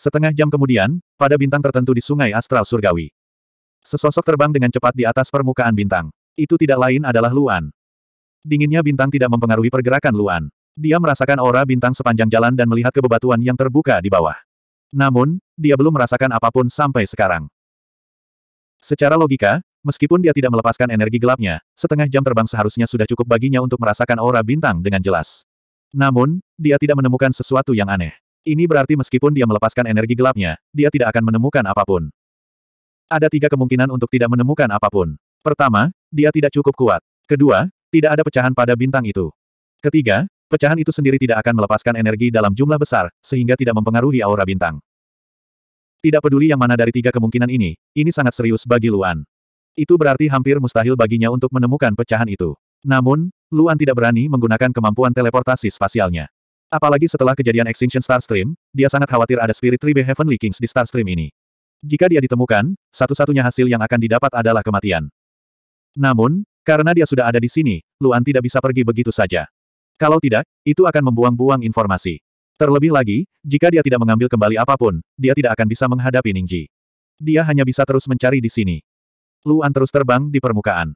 Setengah jam kemudian, pada bintang tertentu di sungai astral surgawi. Sesosok terbang dengan cepat di atas permukaan bintang. Itu tidak lain adalah Luan. Dinginnya bintang tidak mempengaruhi pergerakan Luan. Dia merasakan aura bintang sepanjang jalan dan melihat kebebatuan yang terbuka di bawah. Namun, dia belum merasakan apapun sampai sekarang. Secara logika, Meskipun dia tidak melepaskan energi gelapnya, setengah jam terbang seharusnya sudah cukup baginya untuk merasakan aura bintang dengan jelas. Namun, dia tidak menemukan sesuatu yang aneh. Ini berarti meskipun dia melepaskan energi gelapnya, dia tidak akan menemukan apapun. Ada tiga kemungkinan untuk tidak menemukan apapun. Pertama, dia tidak cukup kuat. Kedua, tidak ada pecahan pada bintang itu. Ketiga, pecahan itu sendiri tidak akan melepaskan energi dalam jumlah besar, sehingga tidak mempengaruhi aura bintang. Tidak peduli yang mana dari tiga kemungkinan ini, ini sangat serius bagi Luan. Itu berarti hampir mustahil baginya untuk menemukan pecahan itu. Namun, Luan tidak berani menggunakan kemampuan teleportasi spasialnya. Apalagi setelah kejadian Extinction Starstream, dia sangat khawatir ada Spirit Tribe Heavenly Kings di Starstream ini. Jika dia ditemukan, satu-satunya hasil yang akan didapat adalah kematian. Namun, karena dia sudah ada di sini, Luan tidak bisa pergi begitu saja. Kalau tidak, itu akan membuang-buang informasi. Terlebih lagi, jika dia tidak mengambil kembali apapun, dia tidak akan bisa menghadapi Ningji. Dia hanya bisa terus mencari di sini. Luan terus terbang di permukaan.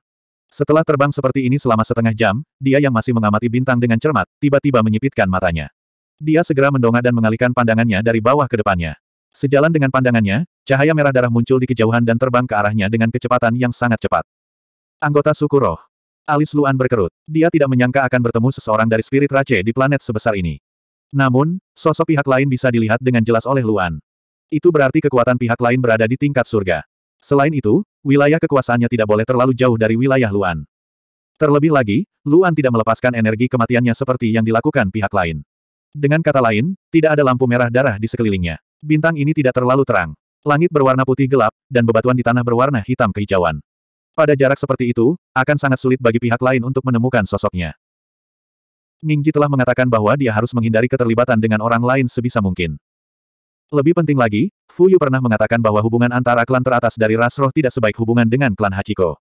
Setelah terbang seperti ini selama setengah jam, dia yang masih mengamati bintang dengan cermat, tiba-tiba menyipitkan matanya. Dia segera mendongak dan mengalihkan pandangannya dari bawah ke depannya. Sejalan dengan pandangannya, cahaya merah darah muncul di kejauhan dan terbang ke arahnya dengan kecepatan yang sangat cepat. Anggota suku roh. Alis Luan berkerut. Dia tidak menyangka akan bertemu seseorang dari spirit race di planet sebesar ini. Namun, sosok pihak lain bisa dilihat dengan jelas oleh Luan. Itu berarti kekuatan pihak lain berada di tingkat surga. Selain itu, wilayah kekuasaannya tidak boleh terlalu jauh dari wilayah Luan. Terlebih lagi, Luan tidak melepaskan energi kematiannya seperti yang dilakukan pihak lain. Dengan kata lain, tidak ada lampu merah darah di sekelilingnya. Bintang ini tidak terlalu terang. Langit berwarna putih gelap, dan bebatuan di tanah berwarna hitam kehijauan. Pada jarak seperti itu, akan sangat sulit bagi pihak lain untuk menemukan sosoknya. Ningji telah mengatakan bahwa dia harus menghindari keterlibatan dengan orang lain sebisa mungkin. Lebih penting lagi, Fu Yu pernah mengatakan bahwa hubungan antara klan teratas dari ras roh tidak sebaik hubungan dengan klan Hachiko.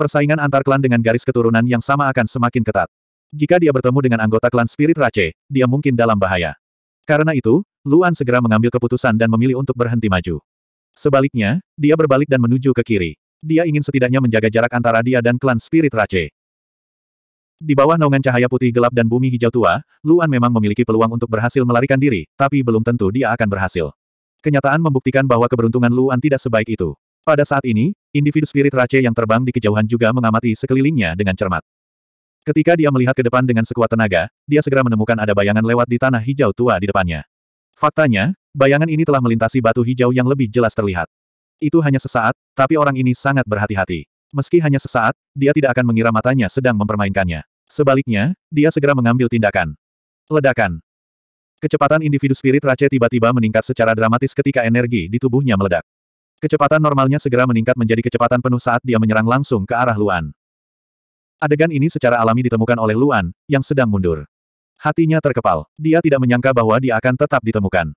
Persaingan antar klan dengan garis keturunan yang sama akan semakin ketat. Jika dia bertemu dengan anggota klan Spirit Race, dia mungkin dalam bahaya. Karena itu, Luan segera mengambil keputusan dan memilih untuk berhenti maju. Sebaliknya, dia berbalik dan menuju ke kiri. Dia ingin setidaknya menjaga jarak antara dia dan klan Spirit Race. Di bawah naungan cahaya putih gelap dan bumi hijau tua, Luan memang memiliki peluang untuk berhasil melarikan diri, tapi belum tentu dia akan berhasil. Kenyataan membuktikan bahwa keberuntungan Luan tidak sebaik itu. Pada saat ini, individu spirit race yang terbang di kejauhan juga mengamati sekelilingnya dengan cermat. Ketika dia melihat ke depan dengan sekuat tenaga, dia segera menemukan ada bayangan lewat di tanah hijau tua di depannya. Faktanya, bayangan ini telah melintasi batu hijau yang lebih jelas terlihat. Itu hanya sesaat, tapi orang ini sangat berhati-hati. Meski hanya sesaat, dia tidak akan mengira matanya sedang mempermainkannya. Sebaliknya, dia segera mengambil tindakan. Ledakan. Kecepatan individu spirit Rache tiba-tiba meningkat secara dramatis ketika energi di tubuhnya meledak. Kecepatan normalnya segera meningkat menjadi kecepatan penuh saat dia menyerang langsung ke arah Luan. Adegan ini secara alami ditemukan oleh Luan, yang sedang mundur. Hatinya terkepal. Dia tidak menyangka bahwa dia akan tetap ditemukan.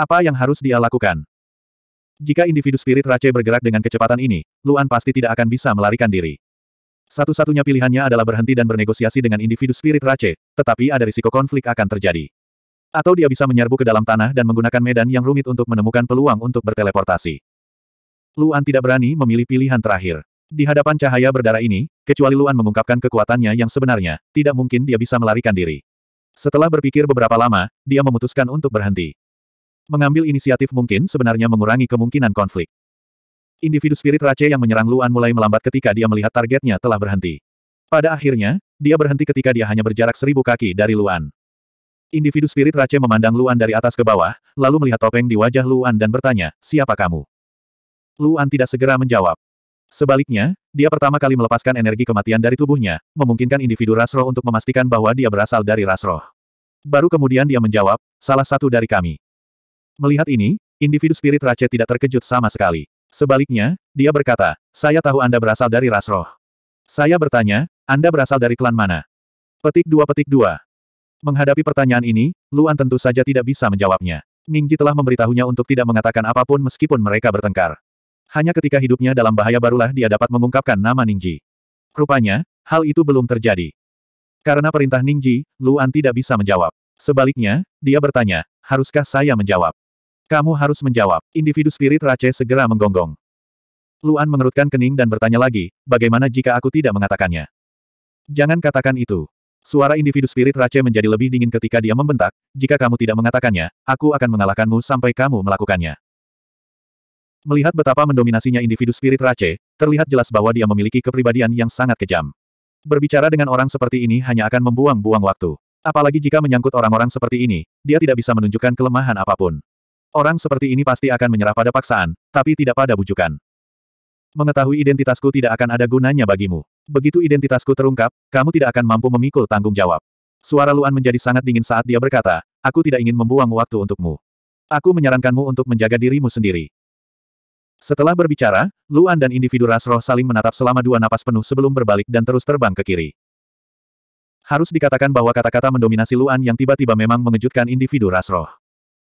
Apa yang harus dia lakukan? Jika individu spirit Rache bergerak dengan kecepatan ini, Luan pasti tidak akan bisa melarikan diri. Satu-satunya pilihannya adalah berhenti dan bernegosiasi dengan individu spirit race, tetapi ada risiko konflik akan terjadi. Atau dia bisa menyerbu ke dalam tanah dan menggunakan medan yang rumit untuk menemukan peluang untuk berteleportasi. Luan tidak berani memilih pilihan terakhir. Di hadapan cahaya berdarah ini, kecuali Luan mengungkapkan kekuatannya yang sebenarnya, tidak mungkin dia bisa melarikan diri. Setelah berpikir beberapa lama, dia memutuskan untuk berhenti. Mengambil inisiatif mungkin sebenarnya mengurangi kemungkinan konflik individu spirit race yang menyerang Luan mulai melambat ketika dia melihat targetnya telah berhenti. Pada akhirnya, dia berhenti ketika dia hanya berjarak seribu kaki dari Luan. Individu spirit race memandang Luan dari atas ke bawah, lalu melihat topeng di wajah Luan dan bertanya, siapa kamu? Luan tidak segera menjawab. Sebaliknya, dia pertama kali melepaskan energi kematian dari tubuhnya, memungkinkan individu Rasroh untuk memastikan bahwa dia berasal dari Rasroh. Baru kemudian dia menjawab, salah satu dari kami. Melihat ini, individu spirit Rache tidak terkejut sama sekali. Sebaliknya, dia berkata, saya tahu Anda berasal dari ras roh. Saya bertanya, Anda berasal dari klan mana? Petik dua petik dua. Menghadapi pertanyaan ini, Luan tentu saja tidak bisa menjawabnya. Ningji telah memberitahunya untuk tidak mengatakan apapun meskipun mereka bertengkar. Hanya ketika hidupnya dalam bahaya barulah dia dapat mengungkapkan nama Ningji. Rupanya, hal itu belum terjadi. Karena perintah Ningji, Luan tidak bisa menjawab. Sebaliknya, dia bertanya, haruskah saya menjawab? Kamu harus menjawab. Individu spirit Rache segera menggonggong. Luan mengerutkan kening dan bertanya lagi, bagaimana jika aku tidak mengatakannya? Jangan katakan itu. Suara individu spirit Rache menjadi lebih dingin ketika dia membentak, jika kamu tidak mengatakannya, aku akan mengalahkanmu sampai kamu melakukannya. Melihat betapa mendominasinya individu spirit Rache, terlihat jelas bahwa dia memiliki kepribadian yang sangat kejam. Berbicara dengan orang seperti ini hanya akan membuang-buang waktu. Apalagi jika menyangkut orang-orang seperti ini, dia tidak bisa menunjukkan kelemahan apapun. Orang seperti ini pasti akan menyerah pada paksaan, tapi tidak pada bujukan. Mengetahui identitasku tidak akan ada gunanya bagimu. Begitu identitasku terungkap, kamu tidak akan mampu memikul tanggung jawab. Suara Luan menjadi sangat dingin saat dia berkata, aku tidak ingin membuang waktu untukmu. Aku menyarankanmu untuk menjaga dirimu sendiri. Setelah berbicara, Luan dan individu ras roh saling menatap selama dua napas penuh sebelum berbalik dan terus terbang ke kiri. Harus dikatakan bahwa kata-kata mendominasi Luan yang tiba-tiba memang mengejutkan individu ras roh.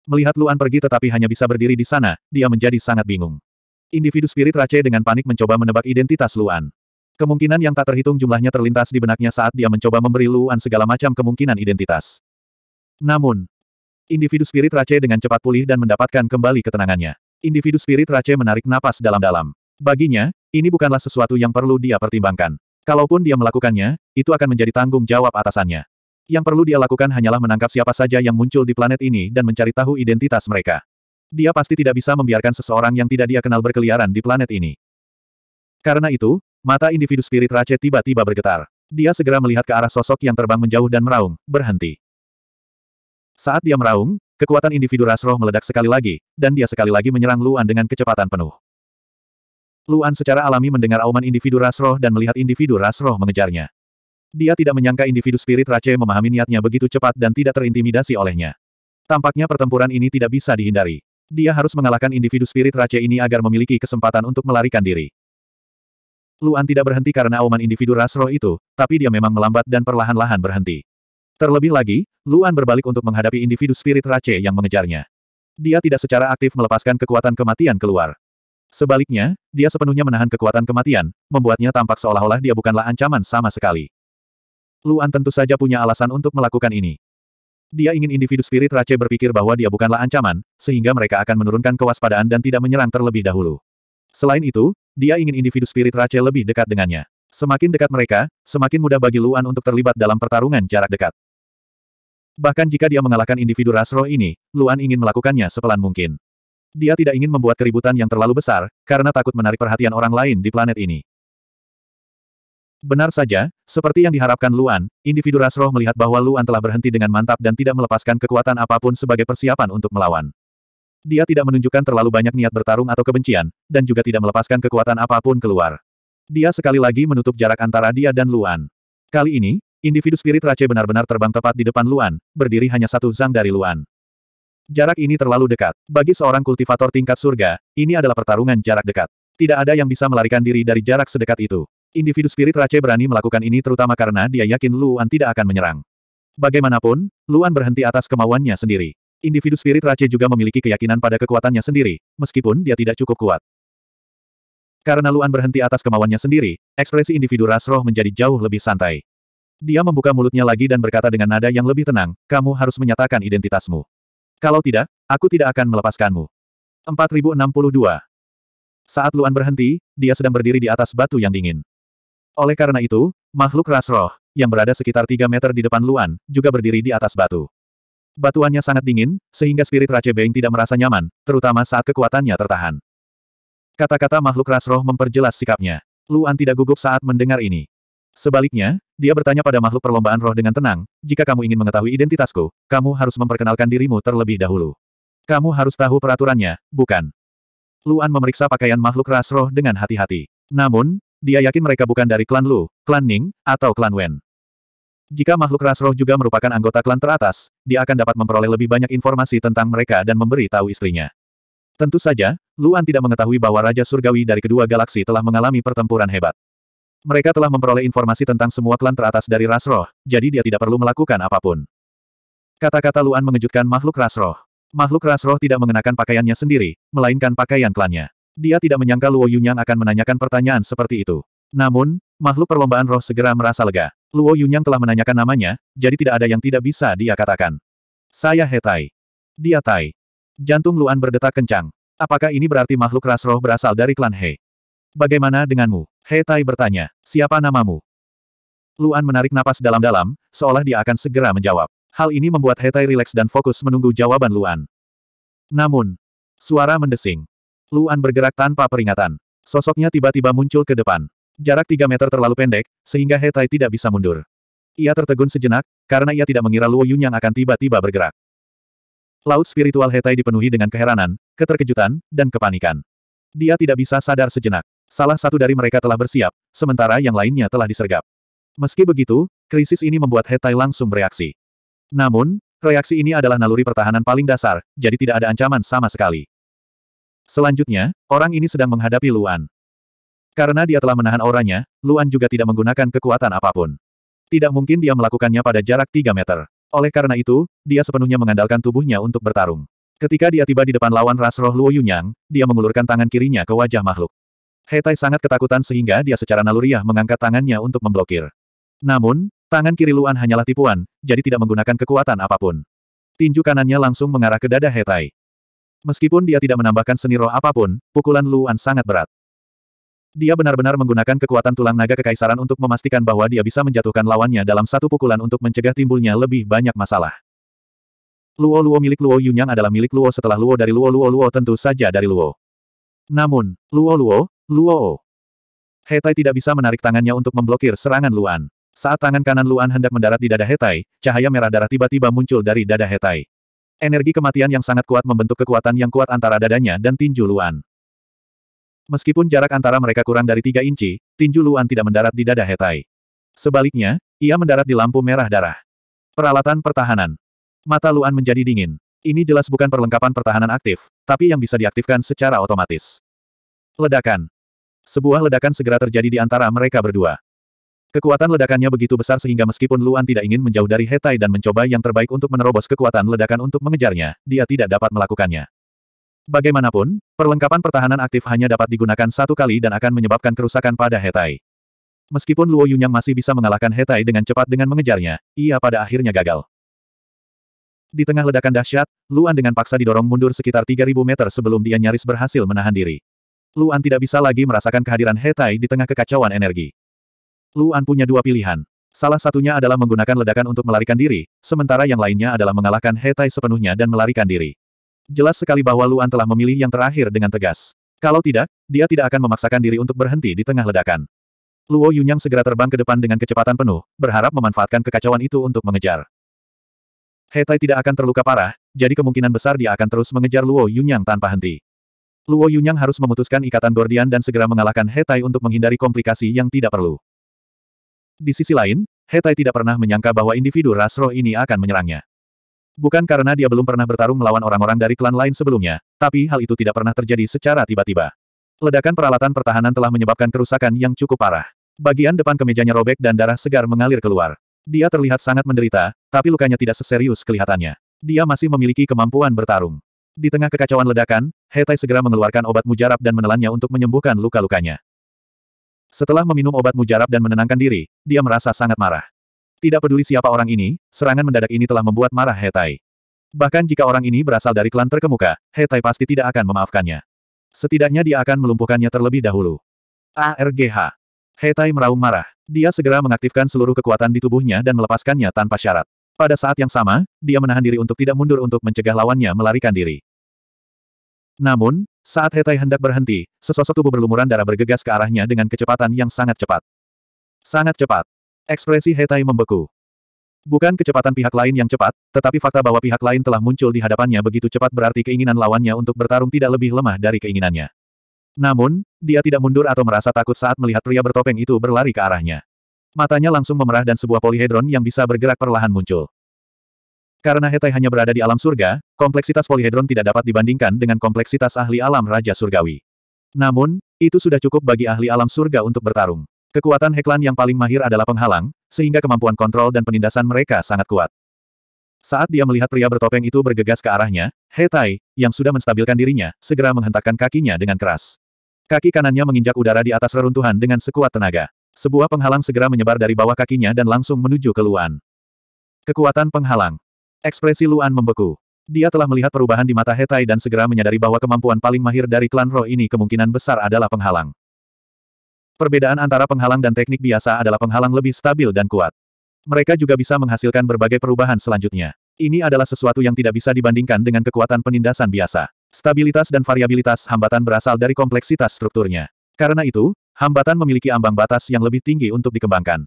Melihat Luan pergi tetapi hanya bisa berdiri di sana, dia menjadi sangat bingung. Individu spirit Rache dengan panik mencoba menebak identitas Luan. Kemungkinan yang tak terhitung jumlahnya terlintas di benaknya saat dia mencoba memberi Luan segala macam kemungkinan identitas. Namun, individu spirit Rache dengan cepat pulih dan mendapatkan kembali ketenangannya. Individu spirit Rache menarik napas dalam-dalam. Baginya, ini bukanlah sesuatu yang perlu dia pertimbangkan. Kalaupun dia melakukannya, itu akan menjadi tanggung jawab atasannya. Yang perlu dia lakukan hanyalah menangkap siapa saja yang muncul di planet ini dan mencari tahu identitas mereka. Dia pasti tidak bisa membiarkan seseorang yang tidak dia kenal berkeliaran di planet ini. Karena itu, mata individu spirit Rache tiba-tiba bergetar. Dia segera melihat ke arah sosok yang terbang menjauh dan meraung, berhenti. Saat dia meraung, kekuatan individu ras roh meledak sekali lagi, dan dia sekali lagi menyerang Luan dengan kecepatan penuh. Luan secara alami mendengar auman individu ras roh dan melihat individu ras roh mengejarnya. Dia tidak menyangka individu spirit Rache memahami niatnya begitu cepat dan tidak terintimidasi olehnya. Tampaknya pertempuran ini tidak bisa dihindari. Dia harus mengalahkan individu spirit Rache ini agar memiliki kesempatan untuk melarikan diri. Luan tidak berhenti karena auman individu ras roh itu, tapi dia memang melambat dan perlahan-lahan berhenti. Terlebih lagi, Luan berbalik untuk menghadapi individu spirit Rache yang mengejarnya. Dia tidak secara aktif melepaskan kekuatan kematian keluar. Sebaliknya, dia sepenuhnya menahan kekuatan kematian, membuatnya tampak seolah-olah dia bukanlah ancaman sama sekali. Luan tentu saja punya alasan untuk melakukan ini. Dia ingin individu spirit Rache berpikir bahwa dia bukanlah ancaman, sehingga mereka akan menurunkan kewaspadaan dan tidak menyerang terlebih dahulu. Selain itu, dia ingin individu spirit Rache lebih dekat dengannya. Semakin dekat mereka, semakin mudah bagi Luan untuk terlibat dalam pertarungan jarak dekat. Bahkan jika dia mengalahkan individu rasro ini, Luan ingin melakukannya sepelan mungkin. Dia tidak ingin membuat keributan yang terlalu besar, karena takut menarik perhatian orang lain di planet ini. Benar saja, seperti yang diharapkan Luan, individu Rasroh melihat bahwa Luan telah berhenti dengan mantap dan tidak melepaskan kekuatan apapun sebagai persiapan untuk melawan. Dia tidak menunjukkan terlalu banyak niat bertarung atau kebencian, dan juga tidak melepaskan kekuatan apapun keluar. Dia sekali lagi menutup jarak antara dia dan Luan. Kali ini, individu spirit Rache benar-benar terbang tepat di depan Luan, berdiri hanya satu zang dari Luan. Jarak ini terlalu dekat. Bagi seorang kultivator tingkat surga, ini adalah pertarungan jarak dekat. Tidak ada yang bisa melarikan diri dari jarak sedekat itu. Individu spirit Rache berani melakukan ini terutama karena dia yakin Luan tidak akan menyerang. Bagaimanapun, Luan berhenti atas kemauannya sendiri. Individu spirit Rache juga memiliki keyakinan pada kekuatannya sendiri, meskipun dia tidak cukup kuat. Karena Luan berhenti atas kemauannya sendiri, ekspresi individu Rasroh menjadi jauh lebih santai. Dia membuka mulutnya lagi dan berkata dengan nada yang lebih tenang, kamu harus menyatakan identitasmu. Kalau tidak, aku tidak akan melepaskanmu. 4062 Saat Luan berhenti, dia sedang berdiri di atas batu yang dingin. Oleh karena itu, makhluk ras roh, yang berada sekitar 3 meter di depan Luan, juga berdiri di atas batu. Batuannya sangat dingin, sehingga spirit Raja Beng tidak merasa nyaman, terutama saat kekuatannya tertahan. Kata-kata makhluk ras roh memperjelas sikapnya. Luan tidak gugup saat mendengar ini. Sebaliknya, dia bertanya pada makhluk perlombaan roh dengan tenang, jika kamu ingin mengetahui identitasku, kamu harus memperkenalkan dirimu terlebih dahulu. Kamu harus tahu peraturannya, bukan? Luan memeriksa pakaian makhluk ras roh dengan hati-hati. Namun, dia yakin mereka bukan dari klan Lu, klan Ning, atau klan Wen. Jika makhluk ras roh juga merupakan anggota klan teratas, dia akan dapat memperoleh lebih banyak informasi tentang mereka dan memberi tahu istrinya. Tentu saja, Luan tidak mengetahui bahwa Raja Surgawi dari kedua galaksi telah mengalami pertempuran hebat. Mereka telah memperoleh informasi tentang semua klan teratas dari ras roh, jadi dia tidak perlu melakukan apapun. Kata-kata Luan mengejutkan makhluk ras roh. Makhluk ras roh tidak mengenakan pakaiannya sendiri, melainkan pakaian klannya. Dia tidak menyangka Luo Yunyang akan menanyakan pertanyaan seperti itu. Namun, makhluk perlombaan roh segera merasa lega. Luo Yunyang telah menanyakan namanya, jadi tidak ada yang tidak bisa dia katakan. Saya Hetai. Dia Tai. Jantung Luan berdetak kencang. Apakah ini berarti makhluk ras roh berasal dari klan He? Bagaimana denganmu? He Tai bertanya. Siapa namamu? Luan menarik napas dalam-dalam, seolah dia akan segera menjawab. Hal ini membuat Hetai rileks dan fokus menunggu jawaban Luan. Namun, suara mendesing. Luan bergerak tanpa peringatan. Sosoknya tiba-tiba muncul ke depan. Jarak 3 meter terlalu pendek, sehingga He Tai tidak bisa mundur. Ia tertegun sejenak, karena ia tidak mengira Luo Yun yang akan tiba-tiba bergerak. Laut spiritual He Tai dipenuhi dengan keheranan, keterkejutan, dan kepanikan. Dia tidak bisa sadar sejenak. Salah satu dari mereka telah bersiap, sementara yang lainnya telah disergap. Meski begitu, krisis ini membuat He Tai langsung bereaksi. Namun, reaksi ini adalah naluri pertahanan paling dasar, jadi tidak ada ancaman sama sekali. Selanjutnya, orang ini sedang menghadapi Luan. Karena dia telah menahan auranya, Luan juga tidak menggunakan kekuatan apapun. Tidak mungkin dia melakukannya pada jarak 3 meter. Oleh karena itu, dia sepenuhnya mengandalkan tubuhnya untuk bertarung. Ketika dia tiba di depan lawan ras roh Luo Yunyang, dia mengulurkan tangan kirinya ke wajah makhluk. Hetai sangat ketakutan sehingga dia secara naluriah mengangkat tangannya untuk memblokir. Namun, tangan kiri Luan hanyalah tipuan, jadi tidak menggunakan kekuatan apapun. Tinju kanannya langsung mengarah ke dada Hetai. Meskipun dia tidak menambahkan seni roh apapun, pukulan Luan sangat berat. Dia benar-benar menggunakan kekuatan tulang naga kekaisaran untuk memastikan bahwa dia bisa menjatuhkan lawannya dalam satu pukulan untuk mencegah timbulnya lebih banyak masalah. Luo-luo milik Luo Yunyang adalah milik Luo setelah Luo dari Luo-luo-luo tentu saja dari Luo. Namun, Luo-luo, Luo. Hetai tidak bisa menarik tangannya untuk memblokir serangan Luan. Saat tangan kanan Luan hendak mendarat di dada Hetai, cahaya merah darah tiba-tiba muncul dari dada Hetai. Energi kematian yang sangat kuat membentuk kekuatan yang kuat antara dadanya dan Tinju Luan. Meskipun jarak antara mereka kurang dari tiga inci, Tinju Luan tidak mendarat di dada Hetai. Sebaliknya, ia mendarat di lampu merah darah. Peralatan pertahanan. Mata Luan menjadi dingin. Ini jelas bukan perlengkapan pertahanan aktif, tapi yang bisa diaktifkan secara otomatis. Ledakan. Sebuah ledakan segera terjadi di antara mereka berdua. Kekuatan ledakannya begitu besar sehingga meskipun Luan tidak ingin menjauh dari Hetai dan mencoba yang terbaik untuk menerobos kekuatan ledakan untuk mengejarnya, dia tidak dapat melakukannya. Bagaimanapun, perlengkapan pertahanan aktif hanya dapat digunakan satu kali dan akan menyebabkan kerusakan pada Hetai. Meskipun Luo Yunyang masih bisa mengalahkan Hetai dengan cepat dengan mengejarnya, ia pada akhirnya gagal. Di tengah ledakan dahsyat, Luan dengan paksa didorong mundur sekitar 3000 meter sebelum dia nyaris berhasil menahan diri. Luan tidak bisa lagi merasakan kehadiran Hetai di tengah kekacauan energi. Luan punya dua pilihan. Salah satunya adalah menggunakan ledakan untuk melarikan diri, sementara yang lainnya adalah mengalahkan Hetai sepenuhnya dan melarikan diri. Jelas sekali bahwa Luan telah memilih yang terakhir dengan tegas. Kalau tidak, dia tidak akan memaksakan diri untuk berhenti di tengah ledakan. Luo Yunyang segera terbang ke depan dengan kecepatan penuh, berharap memanfaatkan kekacauan itu untuk mengejar. Hetai tidak akan terluka parah, jadi kemungkinan besar dia akan terus mengejar Luo Yunyang tanpa henti. Luo Yunyang harus memutuskan ikatan Gordian dan segera mengalahkan Hetai untuk menghindari komplikasi yang tidak perlu. Di sisi lain, Hetai tidak pernah menyangka bahwa individu ras roh ini akan menyerangnya. Bukan karena dia belum pernah bertarung melawan orang-orang dari klan lain sebelumnya, tapi hal itu tidak pernah terjadi secara tiba-tiba. Ledakan peralatan pertahanan telah menyebabkan kerusakan yang cukup parah. Bagian depan kemejanya robek dan darah segar mengalir keluar. Dia terlihat sangat menderita, tapi lukanya tidak seserius kelihatannya. Dia masih memiliki kemampuan bertarung. Di tengah kekacauan ledakan, Hetai segera mengeluarkan obat mujarab dan menelannya untuk menyembuhkan luka-lukanya. Setelah meminum obat mujarab dan menenangkan diri, dia merasa sangat marah. Tidak peduli siapa orang ini, serangan mendadak ini telah membuat marah Hetai. Bahkan jika orang ini berasal dari klan terkemuka, Hetai pasti tidak akan memaafkannya. Setidaknya dia akan melumpuhkannya terlebih dahulu. ARGH. Hetai meraung marah. Dia segera mengaktifkan seluruh kekuatan di tubuhnya dan melepaskannya tanpa syarat. Pada saat yang sama, dia menahan diri untuk tidak mundur untuk mencegah lawannya melarikan diri. Namun, saat Hetai hendak berhenti, sesosok tubuh berlumuran darah bergegas ke arahnya dengan kecepatan yang sangat cepat. Sangat cepat. Ekspresi Hetai membeku. Bukan kecepatan pihak lain yang cepat, tetapi fakta bahwa pihak lain telah muncul di hadapannya begitu cepat berarti keinginan lawannya untuk bertarung tidak lebih lemah dari keinginannya. Namun, dia tidak mundur atau merasa takut saat melihat pria bertopeng itu berlari ke arahnya. Matanya langsung memerah dan sebuah polihedron yang bisa bergerak perlahan muncul. Karena Hetai hanya berada di alam surga, kompleksitas polihedron tidak dapat dibandingkan dengan kompleksitas ahli alam Raja Surgawi. Namun, itu sudah cukup bagi ahli alam surga untuk bertarung. Kekuatan Heklan yang paling mahir adalah penghalang, sehingga kemampuan kontrol dan penindasan mereka sangat kuat. Saat dia melihat pria bertopeng itu bergegas ke arahnya, Hetai, yang sudah menstabilkan dirinya, segera menghentakkan kakinya dengan keras. Kaki kanannya menginjak udara di atas reruntuhan dengan sekuat tenaga. Sebuah penghalang segera menyebar dari bawah kakinya dan langsung menuju ke Luan. Kekuatan penghalang. Ekspresi Luan membeku. Dia telah melihat perubahan di mata Hetai dan segera menyadari bahwa kemampuan paling mahir dari klan roh ini kemungkinan besar adalah penghalang. Perbedaan antara penghalang dan teknik biasa adalah penghalang lebih stabil dan kuat. Mereka juga bisa menghasilkan berbagai perubahan selanjutnya. Ini adalah sesuatu yang tidak bisa dibandingkan dengan kekuatan penindasan biasa. Stabilitas dan variabilitas hambatan berasal dari kompleksitas strukturnya. Karena itu, hambatan memiliki ambang batas yang lebih tinggi untuk dikembangkan.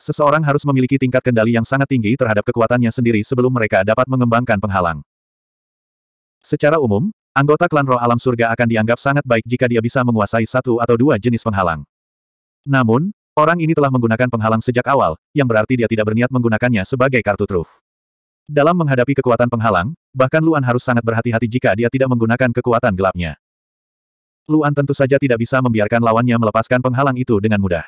Seseorang harus memiliki tingkat kendali yang sangat tinggi terhadap kekuatannya sendiri sebelum mereka dapat mengembangkan penghalang. Secara umum, anggota klan roh alam surga akan dianggap sangat baik jika dia bisa menguasai satu atau dua jenis penghalang. Namun, orang ini telah menggunakan penghalang sejak awal, yang berarti dia tidak berniat menggunakannya sebagai kartu truf. Dalam menghadapi kekuatan penghalang, bahkan Luan harus sangat berhati-hati jika dia tidak menggunakan kekuatan gelapnya. Luan tentu saja tidak bisa membiarkan lawannya melepaskan penghalang itu dengan mudah.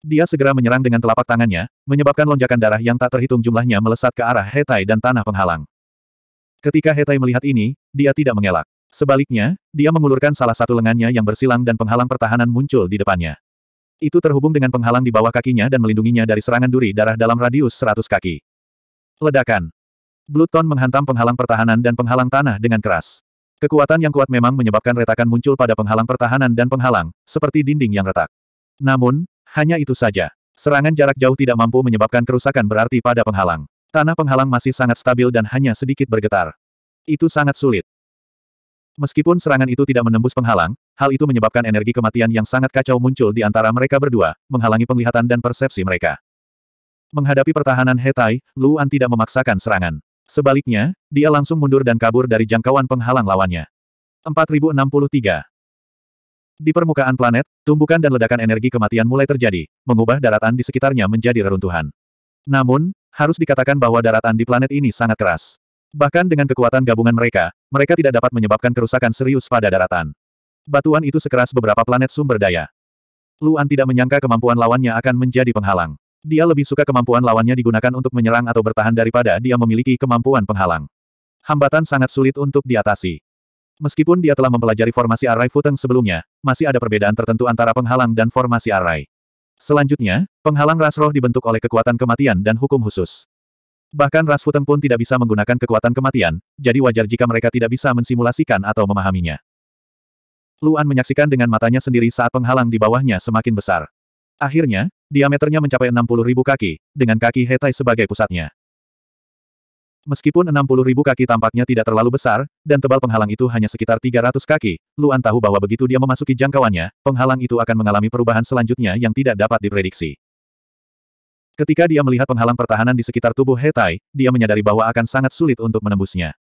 Dia segera menyerang dengan telapak tangannya, menyebabkan lonjakan darah yang tak terhitung jumlahnya melesat ke arah Hetai dan tanah penghalang. Ketika Hetai melihat ini, dia tidak mengelak. Sebaliknya, dia mengulurkan salah satu lengannya yang bersilang dan penghalang pertahanan muncul di depannya. Itu terhubung dengan penghalang di bawah kakinya dan melindunginya dari serangan duri darah dalam radius 100 kaki. Ledakan. Bluton menghantam penghalang pertahanan dan penghalang tanah dengan keras. Kekuatan yang kuat memang menyebabkan retakan muncul pada penghalang pertahanan dan penghalang, seperti dinding yang retak. Namun, hanya itu saja. Serangan jarak jauh tidak mampu menyebabkan kerusakan berarti pada penghalang. Tanah penghalang masih sangat stabil dan hanya sedikit bergetar. Itu sangat sulit. Meskipun serangan itu tidak menembus penghalang, hal itu menyebabkan energi kematian yang sangat kacau muncul di antara mereka berdua, menghalangi penglihatan dan persepsi mereka. Menghadapi pertahanan Hetai, Luan tidak memaksakan serangan. Sebaliknya, dia langsung mundur dan kabur dari jangkauan penghalang lawannya. 4063 di permukaan planet, tumbukan dan ledakan energi kematian mulai terjadi, mengubah daratan di sekitarnya menjadi reruntuhan. Namun, harus dikatakan bahwa daratan di planet ini sangat keras. Bahkan dengan kekuatan gabungan mereka, mereka tidak dapat menyebabkan kerusakan serius pada daratan. Batuan itu sekeras beberapa planet sumber daya. Luan tidak menyangka kemampuan lawannya akan menjadi penghalang. Dia lebih suka kemampuan lawannya digunakan untuk menyerang atau bertahan daripada dia memiliki kemampuan penghalang. Hambatan sangat sulit untuk diatasi. Meskipun dia telah mempelajari formasi arai Futeng sebelumnya, masih ada perbedaan tertentu antara penghalang dan formasi arai. Selanjutnya, penghalang ras roh dibentuk oleh kekuatan kematian dan hukum khusus. Bahkan ras Futeng pun tidak bisa menggunakan kekuatan kematian, jadi wajar jika mereka tidak bisa mensimulasikan atau memahaminya. Luan menyaksikan dengan matanya sendiri saat penghalang di bawahnya semakin besar. Akhirnya, diameternya mencapai 60.000 kaki, dengan kaki Hetai sebagai pusatnya. Meskipun 60 ribu kaki tampaknya tidak terlalu besar, dan tebal penghalang itu hanya sekitar 300 kaki, Luan tahu bahwa begitu dia memasuki jangkauannya, penghalang itu akan mengalami perubahan selanjutnya yang tidak dapat diprediksi. Ketika dia melihat penghalang pertahanan di sekitar tubuh Hetai, dia menyadari bahwa akan sangat sulit untuk menembusnya.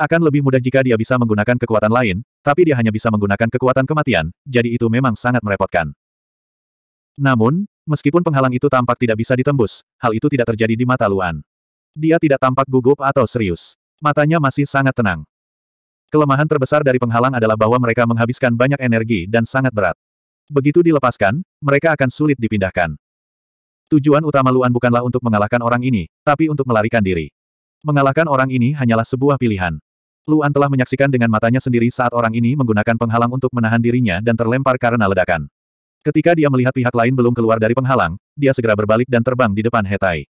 Akan lebih mudah jika dia bisa menggunakan kekuatan lain, tapi dia hanya bisa menggunakan kekuatan kematian, jadi itu memang sangat merepotkan. Namun, meskipun penghalang itu tampak tidak bisa ditembus, hal itu tidak terjadi di mata Luan. Dia tidak tampak gugup atau serius. Matanya masih sangat tenang. Kelemahan terbesar dari penghalang adalah bahwa mereka menghabiskan banyak energi dan sangat berat. Begitu dilepaskan, mereka akan sulit dipindahkan. Tujuan utama Luan bukanlah untuk mengalahkan orang ini, tapi untuk melarikan diri. Mengalahkan orang ini hanyalah sebuah pilihan. Luan telah menyaksikan dengan matanya sendiri saat orang ini menggunakan penghalang untuk menahan dirinya dan terlempar karena ledakan. Ketika dia melihat pihak lain belum keluar dari penghalang, dia segera berbalik dan terbang di depan Hetai.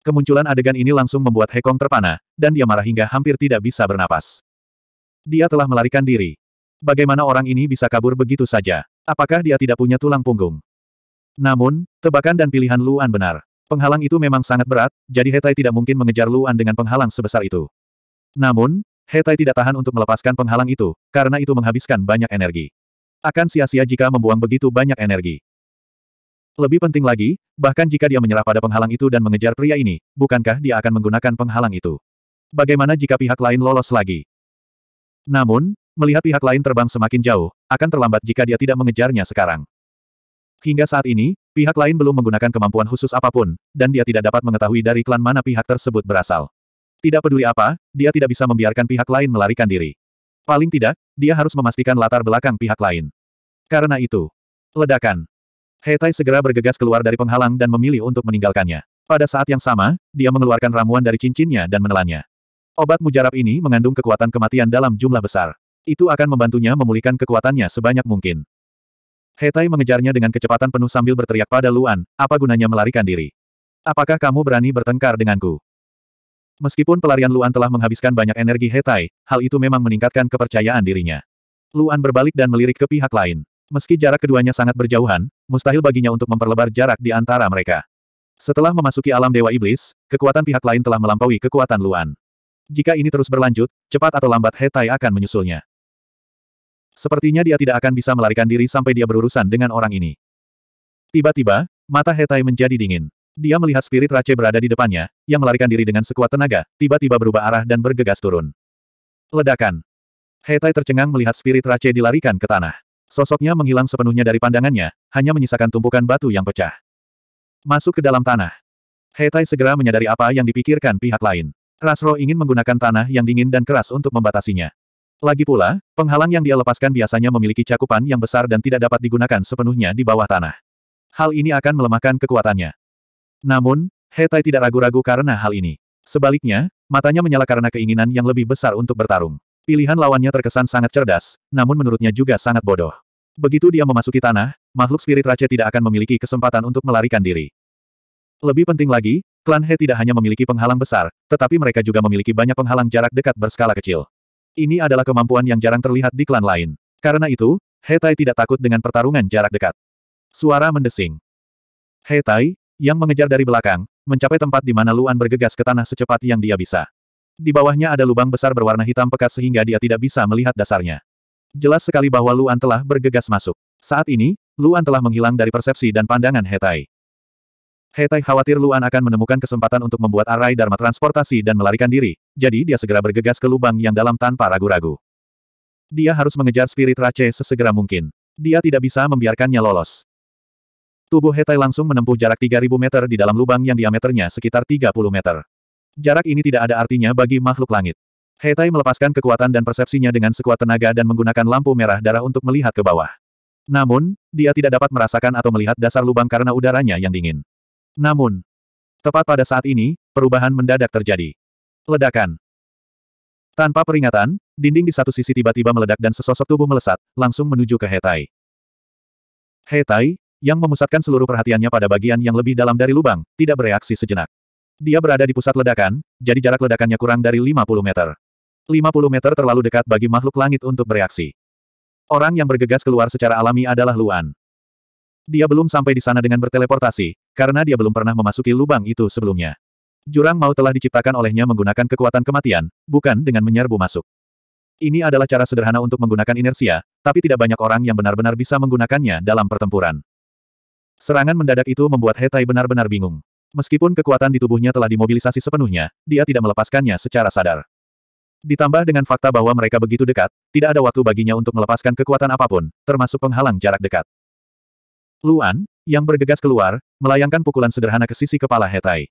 Kemunculan adegan ini langsung membuat Hekong terpana, dan dia marah hingga hampir tidak bisa bernapas. Dia telah melarikan diri. Bagaimana orang ini bisa kabur begitu saja? Apakah dia tidak punya tulang punggung? Namun, tebakan dan pilihan Luan benar. Penghalang itu memang sangat berat, jadi Hetai tidak mungkin mengejar Luan dengan penghalang sebesar itu. Namun, Hetai tidak tahan untuk melepaskan penghalang itu, karena itu menghabiskan banyak energi. Akan sia-sia jika membuang begitu banyak energi. Lebih penting lagi, bahkan jika dia menyerah pada penghalang itu dan mengejar pria ini, bukankah dia akan menggunakan penghalang itu? Bagaimana jika pihak lain lolos lagi? Namun, melihat pihak lain terbang semakin jauh, akan terlambat jika dia tidak mengejarnya sekarang. Hingga saat ini, pihak lain belum menggunakan kemampuan khusus apapun, dan dia tidak dapat mengetahui dari klan mana pihak tersebut berasal. Tidak peduli apa, dia tidak bisa membiarkan pihak lain melarikan diri. Paling tidak, dia harus memastikan latar belakang pihak lain. Karena itu, ledakan. Heitai segera bergegas keluar dari penghalang dan memilih untuk meninggalkannya. Pada saat yang sama, dia mengeluarkan ramuan dari cincinnya dan menelannya. Obat mujarab ini mengandung kekuatan kematian dalam jumlah besar. Itu akan membantunya memulihkan kekuatannya sebanyak mungkin. Hetai mengejarnya dengan kecepatan penuh sambil berteriak pada Luan, apa gunanya melarikan diri? Apakah kamu berani bertengkar denganku? Meskipun pelarian Luan telah menghabiskan banyak energi Hetai, hal itu memang meningkatkan kepercayaan dirinya. Luan berbalik dan melirik ke pihak lain. Meski jarak keduanya sangat berjauhan, mustahil baginya untuk memperlebar jarak di antara mereka. Setelah memasuki alam Dewa Iblis, kekuatan pihak lain telah melampaui kekuatan Luan. Jika ini terus berlanjut, cepat atau lambat Hetai akan menyusulnya. Sepertinya dia tidak akan bisa melarikan diri sampai dia berurusan dengan orang ini. Tiba-tiba, mata Hetai menjadi dingin. Dia melihat spirit Rache berada di depannya, yang melarikan diri dengan sekuat tenaga, tiba-tiba berubah arah dan bergegas turun. Ledakan. Hetai tercengang melihat spirit Rache dilarikan ke tanah. Sosoknya menghilang sepenuhnya dari pandangannya, hanya menyisakan tumpukan batu yang pecah. Masuk ke dalam tanah. Hetai segera menyadari apa yang dipikirkan pihak lain. Rasro ingin menggunakan tanah yang dingin dan keras untuk membatasinya. Lagi pula, penghalang yang dia lepaskan biasanya memiliki cakupan yang besar dan tidak dapat digunakan sepenuhnya di bawah tanah. Hal ini akan melemahkan kekuatannya. Namun, Hetai tidak ragu-ragu karena hal ini. Sebaliknya, matanya menyala karena keinginan yang lebih besar untuk bertarung. Pilihan lawannya terkesan sangat cerdas, namun menurutnya juga sangat bodoh. Begitu dia memasuki tanah, makhluk spirit Rache tidak akan memiliki kesempatan untuk melarikan diri. Lebih penting lagi, klan He tidak hanya memiliki penghalang besar, tetapi mereka juga memiliki banyak penghalang jarak dekat berskala kecil. Ini adalah kemampuan yang jarang terlihat di klan lain. Karena itu, He Tai tidak takut dengan pertarungan jarak dekat. Suara mendesing. He Tai, yang mengejar dari belakang, mencapai tempat di mana Luan bergegas ke tanah secepat yang dia bisa. Di bawahnya ada lubang besar berwarna hitam pekat sehingga dia tidak bisa melihat dasarnya. Jelas sekali bahwa Luan telah bergegas masuk. Saat ini, Luan telah menghilang dari persepsi dan pandangan Hetai. Hetai khawatir Luan akan menemukan kesempatan untuk membuat arai Dharma transportasi dan melarikan diri, jadi dia segera bergegas ke lubang yang dalam tanpa ragu-ragu. Dia harus mengejar spirit Rache sesegera mungkin. Dia tidak bisa membiarkannya lolos. Tubuh Hetai langsung menempuh jarak 3.000 meter di dalam lubang yang diameternya sekitar 30 meter. Jarak ini tidak ada artinya bagi makhluk langit. Hetai melepaskan kekuatan dan persepsinya dengan sekuat tenaga dan menggunakan lampu merah darah untuk melihat ke bawah. Namun, dia tidak dapat merasakan atau melihat dasar lubang karena udaranya yang dingin. Namun, tepat pada saat ini, perubahan mendadak terjadi. Ledakan. Tanpa peringatan, dinding di satu sisi tiba-tiba meledak dan sesosok tubuh melesat, langsung menuju ke Hetai. Hetai, yang memusatkan seluruh perhatiannya pada bagian yang lebih dalam dari lubang, tidak bereaksi sejenak. Dia berada di pusat ledakan, jadi jarak ledakannya kurang dari 50 meter. 50 meter terlalu dekat bagi makhluk langit untuk bereaksi. Orang yang bergegas keluar secara alami adalah Luan. Dia belum sampai di sana dengan berteleportasi, karena dia belum pernah memasuki lubang itu sebelumnya. Jurang mau telah diciptakan olehnya menggunakan kekuatan kematian, bukan dengan menyerbu masuk. Ini adalah cara sederhana untuk menggunakan inersia, tapi tidak banyak orang yang benar-benar bisa menggunakannya dalam pertempuran. Serangan mendadak itu membuat Hetai benar-benar bingung. Meskipun kekuatan di tubuhnya telah dimobilisasi sepenuhnya, dia tidak melepaskannya secara sadar. Ditambah dengan fakta bahwa mereka begitu dekat, tidak ada waktu baginya untuk melepaskan kekuatan apapun, termasuk penghalang jarak dekat. Luan, yang bergegas keluar, melayangkan pukulan sederhana ke sisi kepala Hetai.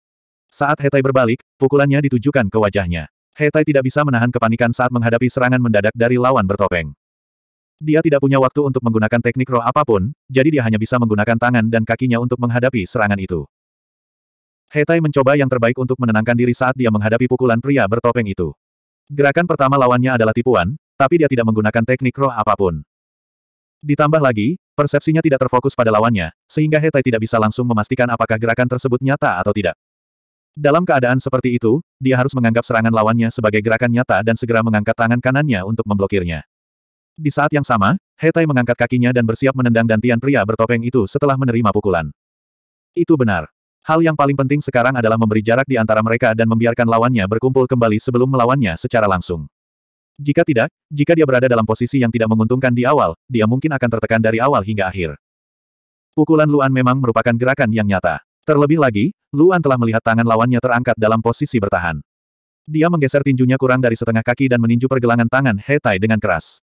Saat Hetai berbalik, pukulannya ditujukan ke wajahnya. Hetai tidak bisa menahan kepanikan saat menghadapi serangan mendadak dari lawan bertopeng. Dia tidak punya waktu untuk menggunakan teknik roh apapun, jadi dia hanya bisa menggunakan tangan dan kakinya untuk menghadapi serangan itu. Hetai mencoba yang terbaik untuk menenangkan diri saat dia menghadapi pukulan pria bertopeng itu. Gerakan pertama lawannya adalah tipuan, tapi dia tidak menggunakan teknik roh apapun. Ditambah lagi, persepsinya tidak terfokus pada lawannya, sehingga Hetai tidak bisa langsung memastikan apakah gerakan tersebut nyata atau tidak. Dalam keadaan seperti itu, dia harus menganggap serangan lawannya sebagai gerakan nyata dan segera mengangkat tangan kanannya untuk memblokirnya. Di saat yang sama, Hetai mengangkat kakinya dan bersiap menendang dantian pria bertopeng itu setelah menerima pukulan. Itu benar. Hal yang paling penting sekarang adalah memberi jarak di antara mereka dan membiarkan lawannya berkumpul kembali sebelum melawannya secara langsung. Jika tidak, jika dia berada dalam posisi yang tidak menguntungkan di awal, dia mungkin akan tertekan dari awal hingga akhir. Pukulan Luan memang merupakan gerakan yang nyata. Terlebih lagi, Luan telah melihat tangan lawannya terangkat dalam posisi bertahan. Dia menggeser tinjunya kurang dari setengah kaki dan meninju pergelangan tangan Hetai dengan keras.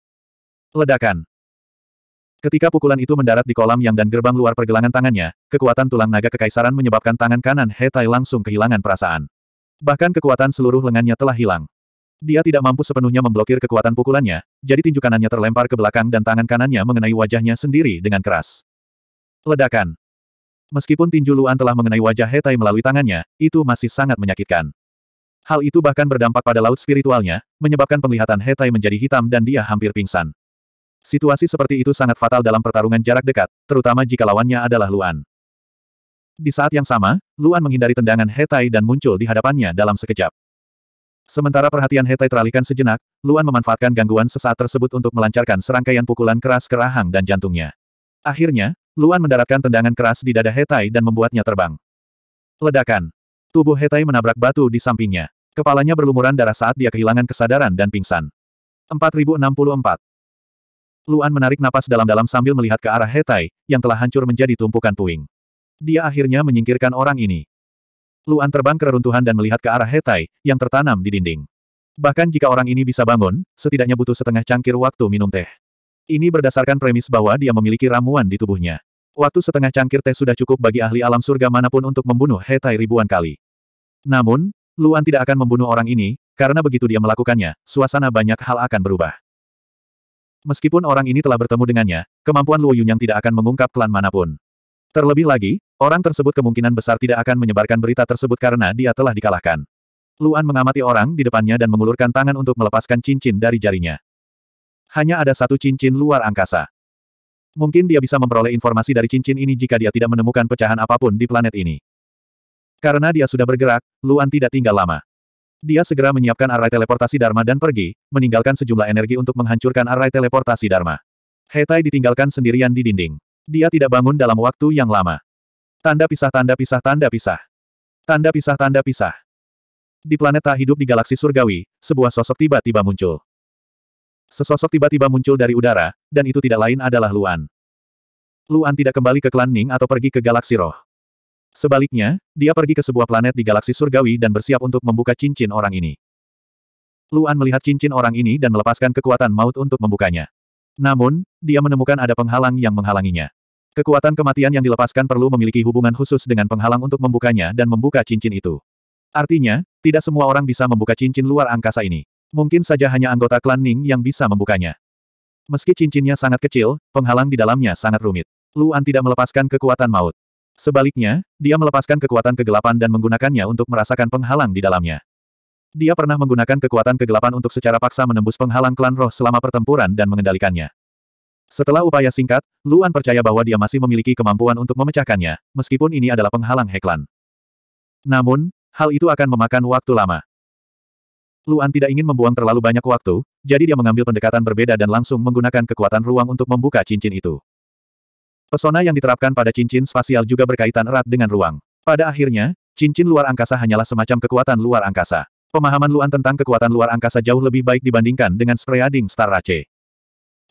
Ledakan. Ketika pukulan itu mendarat di kolam yang dan gerbang luar pergelangan tangannya, kekuatan tulang naga kekaisaran menyebabkan tangan kanan He Tai langsung kehilangan perasaan. Bahkan kekuatan seluruh lengannya telah hilang. Dia tidak mampu sepenuhnya memblokir kekuatan pukulannya, jadi tinju kanannya terlempar ke belakang dan tangan kanannya mengenai wajahnya sendiri dengan keras. Ledakan. Meskipun tinju Luan telah mengenai wajah He Tai melalui tangannya, itu masih sangat menyakitkan. Hal itu bahkan berdampak pada laut spiritualnya, menyebabkan penglihatan He Tai menjadi hitam dan dia hampir pingsan. Situasi seperti itu sangat fatal dalam pertarungan jarak dekat, terutama jika lawannya adalah Luan. Di saat yang sama, Luan menghindari tendangan Hetai dan muncul di hadapannya dalam sekejap. Sementara perhatian Hetai teralihkan sejenak, Luan memanfaatkan gangguan sesaat tersebut untuk melancarkan serangkaian pukulan keras ke rahang dan jantungnya. Akhirnya, Luan mendaratkan tendangan keras di dada Hetai dan membuatnya terbang. Ledakan. Tubuh Hetai menabrak batu di sampingnya. Kepalanya berlumuran darah saat dia kehilangan kesadaran dan pingsan. 4064. Luan menarik napas dalam-dalam sambil melihat ke arah Hetai, yang telah hancur menjadi tumpukan puing. Dia akhirnya menyingkirkan orang ini. Luan terbang ke reruntuhan dan melihat ke arah Hetai, yang tertanam di dinding. Bahkan jika orang ini bisa bangun, setidaknya butuh setengah cangkir waktu minum teh. Ini berdasarkan premis bahwa dia memiliki ramuan di tubuhnya. Waktu setengah cangkir teh sudah cukup bagi ahli alam surga manapun untuk membunuh Hetai ribuan kali. Namun, Luan tidak akan membunuh orang ini, karena begitu dia melakukannya, suasana banyak hal akan berubah. Meskipun orang ini telah bertemu dengannya, kemampuan Luo Yunyang tidak akan mengungkap klan manapun. Terlebih lagi, orang tersebut kemungkinan besar tidak akan menyebarkan berita tersebut karena dia telah dikalahkan. Luan mengamati orang di depannya dan mengulurkan tangan untuk melepaskan cincin dari jarinya. Hanya ada satu cincin luar angkasa. Mungkin dia bisa memperoleh informasi dari cincin ini jika dia tidak menemukan pecahan apapun di planet ini. Karena dia sudah bergerak, Luan tidak tinggal lama. Dia segera menyiapkan arai teleportasi Dharma dan pergi, meninggalkan sejumlah energi untuk menghancurkan arai teleportasi Dharma. Hetai ditinggalkan sendirian di dinding. Dia tidak bangun dalam waktu yang lama. Tanda pisah tanda pisah tanda pisah. Tanda pisah tanda pisah. Di planet tak hidup di galaksi surgawi, sebuah sosok tiba-tiba muncul. Sesosok tiba-tiba muncul dari udara, dan itu tidak lain adalah Luan. Luan tidak kembali ke klan Ning atau pergi ke galaksi roh. Sebaliknya, dia pergi ke sebuah planet di galaksi surgawi dan bersiap untuk membuka cincin orang ini. Luan melihat cincin orang ini dan melepaskan kekuatan maut untuk membukanya. Namun, dia menemukan ada penghalang yang menghalanginya. Kekuatan kematian yang dilepaskan perlu memiliki hubungan khusus dengan penghalang untuk membukanya dan membuka cincin itu. Artinya, tidak semua orang bisa membuka cincin luar angkasa ini. Mungkin saja hanya anggota klan Ning yang bisa membukanya. Meski cincinnya sangat kecil, penghalang di dalamnya sangat rumit. Luan tidak melepaskan kekuatan maut. Sebaliknya, dia melepaskan kekuatan kegelapan dan menggunakannya untuk merasakan penghalang di dalamnya. Dia pernah menggunakan kekuatan kegelapan untuk secara paksa menembus penghalang klan roh selama pertempuran dan mengendalikannya. Setelah upaya singkat, Luan percaya bahwa dia masih memiliki kemampuan untuk memecahkannya, meskipun ini adalah penghalang Heklan. Namun, hal itu akan memakan waktu lama. Luan tidak ingin membuang terlalu banyak waktu, jadi dia mengambil pendekatan berbeda dan langsung menggunakan kekuatan ruang untuk membuka cincin itu. Pesona yang diterapkan pada cincin spasial juga berkaitan erat dengan ruang. Pada akhirnya, cincin luar angkasa hanyalah semacam kekuatan luar angkasa. Pemahaman Luan tentang kekuatan luar angkasa jauh lebih baik dibandingkan dengan spreading Star Race.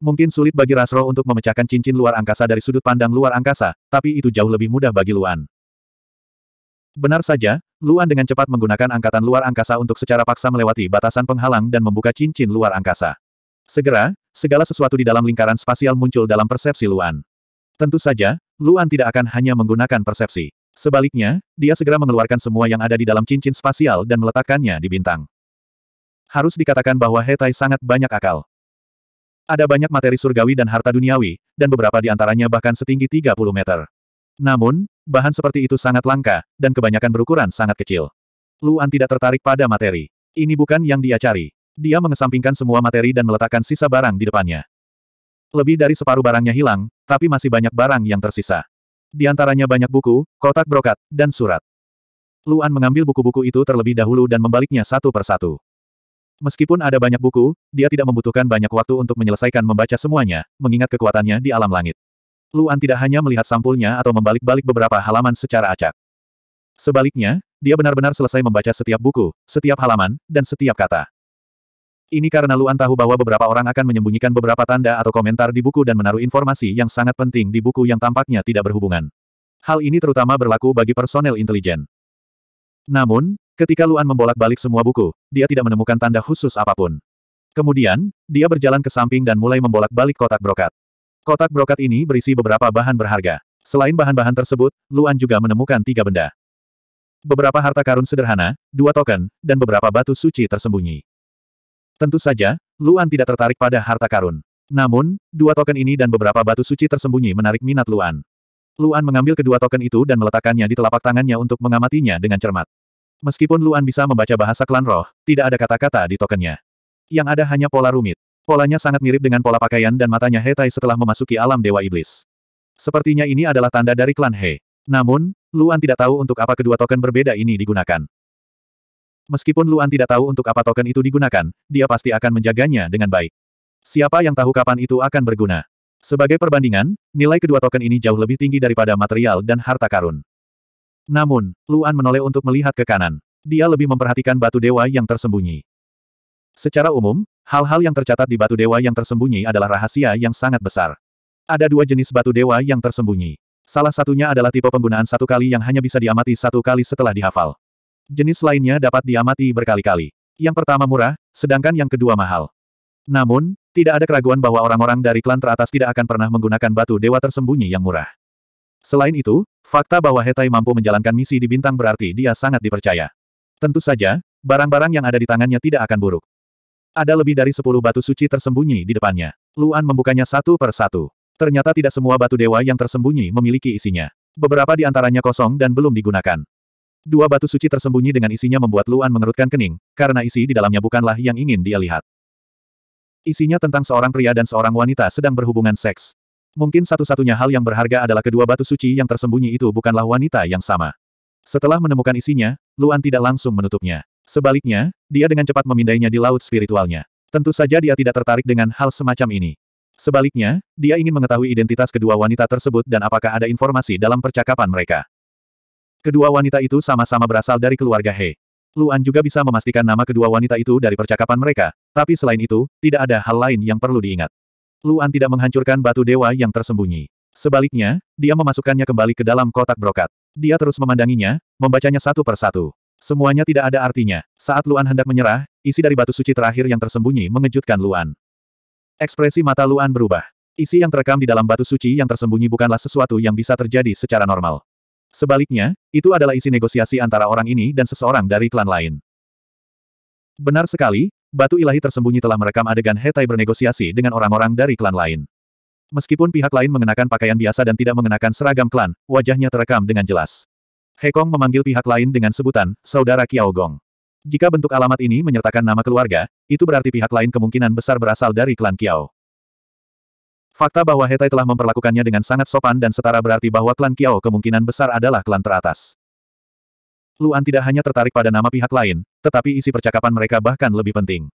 Mungkin sulit bagi Rasro untuk memecahkan cincin luar angkasa dari sudut pandang luar angkasa, tapi itu jauh lebih mudah bagi Luan. Benar saja, Luan dengan cepat menggunakan angkatan luar angkasa untuk secara paksa melewati batasan penghalang dan membuka cincin luar angkasa. Segera, segala sesuatu di dalam lingkaran spasial muncul dalam persepsi Luan. Tentu saja, Luan tidak akan hanya menggunakan persepsi. Sebaliknya, dia segera mengeluarkan semua yang ada di dalam cincin spasial dan meletakkannya di bintang. Harus dikatakan bahwa Hetai sangat banyak akal. Ada banyak materi surgawi dan harta duniawi, dan beberapa di antaranya bahkan setinggi 30 meter. Namun, bahan seperti itu sangat langka, dan kebanyakan berukuran sangat kecil. Luan tidak tertarik pada materi. Ini bukan yang dia cari. Dia mengesampingkan semua materi dan meletakkan sisa barang di depannya. Lebih dari separuh barangnya hilang, tapi masih banyak barang yang tersisa. Di antaranya banyak buku, kotak brokat, dan surat. Luan mengambil buku-buku itu terlebih dahulu dan membaliknya satu persatu. Meskipun ada banyak buku, dia tidak membutuhkan banyak waktu untuk menyelesaikan membaca semuanya, mengingat kekuatannya di alam langit. Luan tidak hanya melihat sampulnya atau membalik-balik beberapa halaman secara acak. Sebaliknya, dia benar-benar selesai membaca setiap buku, setiap halaman, dan setiap kata. Ini karena Luan tahu bahwa beberapa orang akan menyembunyikan beberapa tanda atau komentar di buku dan menaruh informasi yang sangat penting di buku yang tampaknya tidak berhubungan. Hal ini terutama berlaku bagi personel intelijen. Namun, ketika Luan membolak-balik semua buku, dia tidak menemukan tanda khusus apapun. Kemudian, dia berjalan ke samping dan mulai membolak-balik kotak brokat. Kotak brokat ini berisi beberapa bahan berharga. Selain bahan-bahan tersebut, Luan juga menemukan tiga benda. Beberapa harta karun sederhana, dua token, dan beberapa batu suci tersembunyi. Tentu saja, Luan tidak tertarik pada harta karun. Namun, dua token ini dan beberapa batu suci tersembunyi menarik minat Luan. Luan mengambil kedua token itu dan meletakkannya di telapak tangannya untuk mengamatinya dengan cermat. Meskipun Luan bisa membaca bahasa klan roh, tidak ada kata-kata di tokennya. Yang ada hanya pola rumit. Polanya sangat mirip dengan pola pakaian dan matanya Hetai setelah memasuki alam Dewa Iblis. Sepertinya ini adalah tanda dari klan He. Namun, Luan tidak tahu untuk apa kedua token berbeda ini digunakan. Meskipun Luan tidak tahu untuk apa token itu digunakan, dia pasti akan menjaganya dengan baik. Siapa yang tahu kapan itu akan berguna? Sebagai perbandingan, nilai kedua token ini jauh lebih tinggi daripada material dan harta karun. Namun, Luan menoleh untuk melihat ke kanan. Dia lebih memperhatikan batu dewa yang tersembunyi. Secara umum, hal-hal yang tercatat di batu dewa yang tersembunyi adalah rahasia yang sangat besar. Ada dua jenis batu dewa yang tersembunyi. Salah satunya adalah tipe penggunaan satu kali yang hanya bisa diamati satu kali setelah dihafal. Jenis lainnya dapat diamati berkali-kali. Yang pertama murah, sedangkan yang kedua mahal. Namun, tidak ada keraguan bahwa orang-orang dari klan teratas tidak akan pernah menggunakan batu dewa tersembunyi yang murah. Selain itu, fakta bahwa Hetai mampu menjalankan misi di bintang berarti dia sangat dipercaya. Tentu saja, barang-barang yang ada di tangannya tidak akan buruk. Ada lebih dari sepuluh batu suci tersembunyi di depannya. Luan membukanya satu per satu. Ternyata tidak semua batu dewa yang tersembunyi memiliki isinya. Beberapa di antaranya kosong dan belum digunakan. Dua batu suci tersembunyi dengan isinya membuat Luan mengerutkan kening, karena isi di dalamnya bukanlah yang ingin dia lihat. Isinya tentang seorang pria dan seorang wanita sedang berhubungan seks. Mungkin satu-satunya hal yang berharga adalah kedua batu suci yang tersembunyi itu bukanlah wanita yang sama. Setelah menemukan isinya, Luan tidak langsung menutupnya. Sebaliknya, dia dengan cepat memindainya di laut spiritualnya. Tentu saja dia tidak tertarik dengan hal semacam ini. Sebaliknya, dia ingin mengetahui identitas kedua wanita tersebut dan apakah ada informasi dalam percakapan mereka. Kedua wanita itu sama-sama berasal dari keluarga He. Luan juga bisa memastikan nama kedua wanita itu dari percakapan mereka, tapi selain itu, tidak ada hal lain yang perlu diingat. Luan tidak menghancurkan batu dewa yang tersembunyi. Sebaliknya, dia memasukkannya kembali ke dalam kotak brokat. Dia terus memandanginya, membacanya satu persatu. Semuanya tidak ada artinya. Saat Luan hendak menyerah, isi dari batu suci terakhir yang tersembunyi mengejutkan Luan. Ekspresi mata Luan berubah. Isi yang terekam di dalam batu suci yang tersembunyi bukanlah sesuatu yang bisa terjadi secara normal. Sebaliknya, itu adalah isi negosiasi antara orang ini dan seseorang dari klan lain. Benar sekali, batu ilahi tersembunyi telah merekam adegan Hetai bernegosiasi dengan orang-orang dari klan lain. Meskipun pihak lain mengenakan pakaian biasa dan tidak mengenakan seragam klan, wajahnya terekam dengan jelas. Hekong memanggil pihak lain dengan sebutan, Saudara Kiao Gong. Jika bentuk alamat ini menyertakan nama keluarga, itu berarti pihak lain kemungkinan besar berasal dari klan Kiao. Fakta bahwa Hetai telah memperlakukannya dengan sangat sopan dan setara berarti bahwa klan Kiao kemungkinan besar adalah klan teratas. Luan tidak hanya tertarik pada nama pihak lain, tetapi isi percakapan mereka bahkan lebih penting.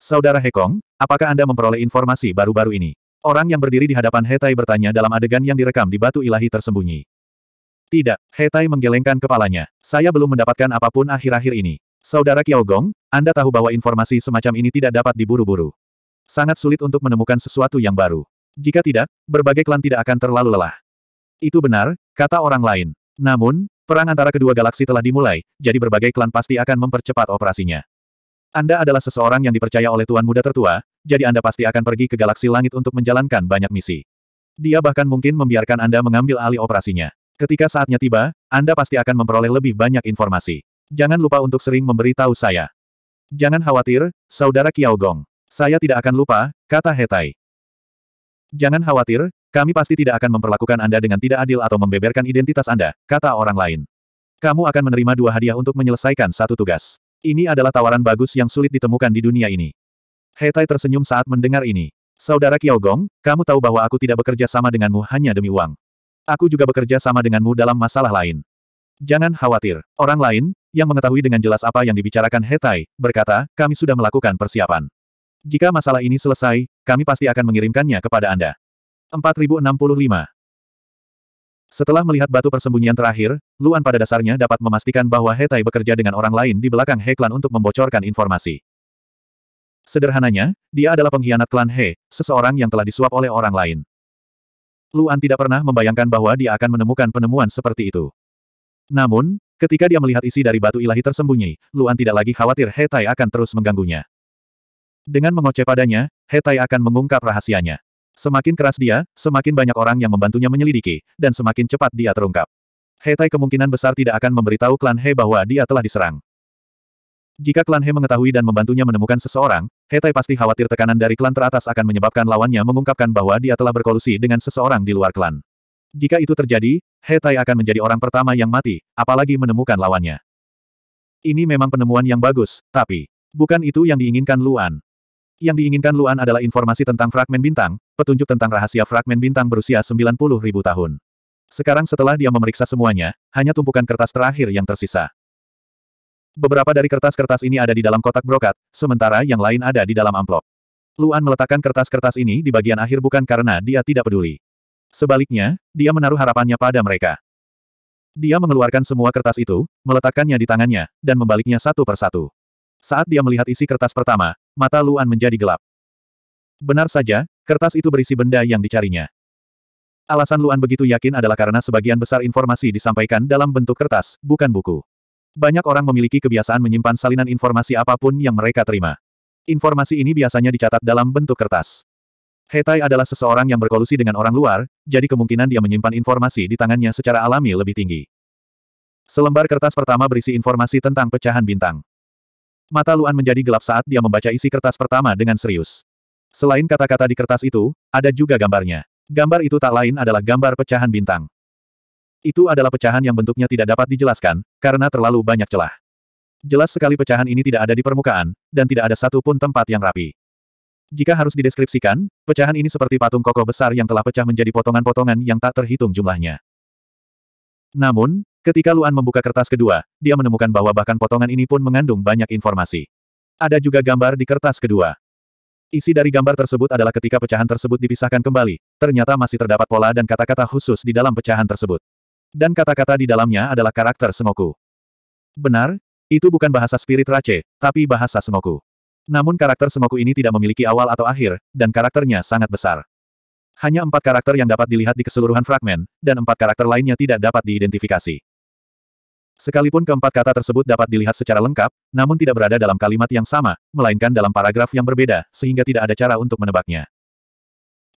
Saudara Hekong, apakah Anda memperoleh informasi baru-baru ini? Orang yang berdiri di hadapan Hetai bertanya dalam adegan yang direkam di batu ilahi tersembunyi. Tidak, Hetai menggelengkan kepalanya. Saya belum mendapatkan apapun akhir-akhir ini. Saudara Kiao Gong, Anda tahu bahwa informasi semacam ini tidak dapat diburu-buru. Sangat sulit untuk menemukan sesuatu yang baru. Jika tidak, berbagai klan tidak akan terlalu lelah. Itu benar, kata orang lain. Namun, perang antara kedua galaksi telah dimulai, jadi berbagai klan pasti akan mempercepat operasinya. Anda adalah seseorang yang dipercaya oleh Tuan Muda Tertua, jadi Anda pasti akan pergi ke galaksi langit untuk menjalankan banyak misi. Dia bahkan mungkin membiarkan Anda mengambil alih operasinya. Ketika saatnya tiba, Anda pasti akan memperoleh lebih banyak informasi. Jangan lupa untuk sering memberitahu saya. Jangan khawatir, Saudara Kiao Gong. Saya tidak akan lupa, kata Hetai. Jangan khawatir, kami pasti tidak akan memperlakukan Anda dengan tidak adil atau membeberkan identitas Anda, kata orang lain. Kamu akan menerima dua hadiah untuk menyelesaikan satu tugas. Ini adalah tawaran bagus yang sulit ditemukan di dunia ini. Hetai tersenyum saat mendengar ini. Saudara Gong, kamu tahu bahwa aku tidak bekerja sama denganmu hanya demi uang. Aku juga bekerja sama denganmu dalam masalah lain. Jangan khawatir, orang lain, yang mengetahui dengan jelas apa yang dibicarakan Hetai, berkata, kami sudah melakukan persiapan. Jika masalah ini selesai, kami pasti akan mengirimkannya kepada Anda. 4065 Setelah melihat batu persembunyian terakhir, Luan pada dasarnya dapat memastikan bahwa Hetai bekerja dengan orang lain di belakang Heklan untuk membocorkan informasi. Sederhananya, dia adalah pengkhianat klan He, seseorang yang telah disuap oleh orang lain. Luan tidak pernah membayangkan bahwa dia akan menemukan penemuan seperti itu. Namun, ketika dia melihat isi dari batu ilahi tersembunyi, Luan tidak lagi khawatir Hetai akan terus mengganggunya. Dengan mengoceh padanya, Hetai akan mengungkap rahasianya. Semakin keras dia, semakin banyak orang yang membantunya menyelidiki, dan semakin cepat dia terungkap. Hetai kemungkinan besar tidak akan memberitahu klan He bahwa dia telah diserang. Jika klan He mengetahui dan membantunya menemukan seseorang, Hetai pasti khawatir tekanan dari klan teratas akan menyebabkan lawannya mengungkapkan bahwa dia telah berkolusi dengan seseorang di luar klan. Jika itu terjadi, Hetai akan menjadi orang pertama yang mati, apalagi menemukan lawannya. Ini memang penemuan yang bagus, tapi bukan itu yang diinginkan Luan. Yang diinginkan Luan adalah informasi tentang fragmen bintang, petunjuk tentang rahasia fragmen bintang berusia 90 ribu tahun. Sekarang setelah dia memeriksa semuanya, hanya tumpukan kertas terakhir yang tersisa. Beberapa dari kertas-kertas ini ada di dalam kotak brokat, sementara yang lain ada di dalam amplop. Luan meletakkan kertas-kertas ini di bagian akhir bukan karena dia tidak peduli. Sebaliknya, dia menaruh harapannya pada mereka. Dia mengeluarkan semua kertas itu, meletakkannya di tangannya, dan membaliknya satu persatu. Saat dia melihat isi kertas pertama, mata Luan menjadi gelap. Benar saja, kertas itu berisi benda yang dicarinya. Alasan Luan begitu yakin adalah karena sebagian besar informasi disampaikan dalam bentuk kertas, bukan buku. Banyak orang memiliki kebiasaan menyimpan salinan informasi apapun yang mereka terima. Informasi ini biasanya dicatat dalam bentuk kertas. Hetai adalah seseorang yang berkolusi dengan orang luar, jadi kemungkinan dia menyimpan informasi di tangannya secara alami lebih tinggi. Selembar kertas pertama berisi informasi tentang pecahan bintang. Mata Luan menjadi gelap saat dia membaca isi kertas pertama dengan serius. Selain kata-kata di kertas itu, ada juga gambarnya. Gambar itu tak lain adalah gambar pecahan bintang. Itu adalah pecahan yang bentuknya tidak dapat dijelaskan, karena terlalu banyak celah. Jelas sekali pecahan ini tidak ada di permukaan, dan tidak ada satupun tempat yang rapi. Jika harus dideskripsikan, pecahan ini seperti patung kokoh besar yang telah pecah menjadi potongan-potongan yang tak terhitung jumlahnya. Namun, Ketika Luan membuka kertas kedua, dia menemukan bahwa bahkan potongan ini pun mengandung banyak informasi. Ada juga gambar di kertas kedua. Isi dari gambar tersebut adalah ketika pecahan tersebut dipisahkan kembali, ternyata masih terdapat pola dan kata-kata khusus di dalam pecahan tersebut. Dan kata-kata di dalamnya adalah karakter Sengoku. Benar, itu bukan bahasa spirit Rache, tapi bahasa Sengoku. Namun karakter Sengoku ini tidak memiliki awal atau akhir, dan karakternya sangat besar. Hanya empat karakter yang dapat dilihat di keseluruhan fragmen, dan empat karakter lainnya tidak dapat diidentifikasi. Sekalipun keempat kata tersebut dapat dilihat secara lengkap, namun tidak berada dalam kalimat yang sama, melainkan dalam paragraf yang berbeda, sehingga tidak ada cara untuk menebaknya.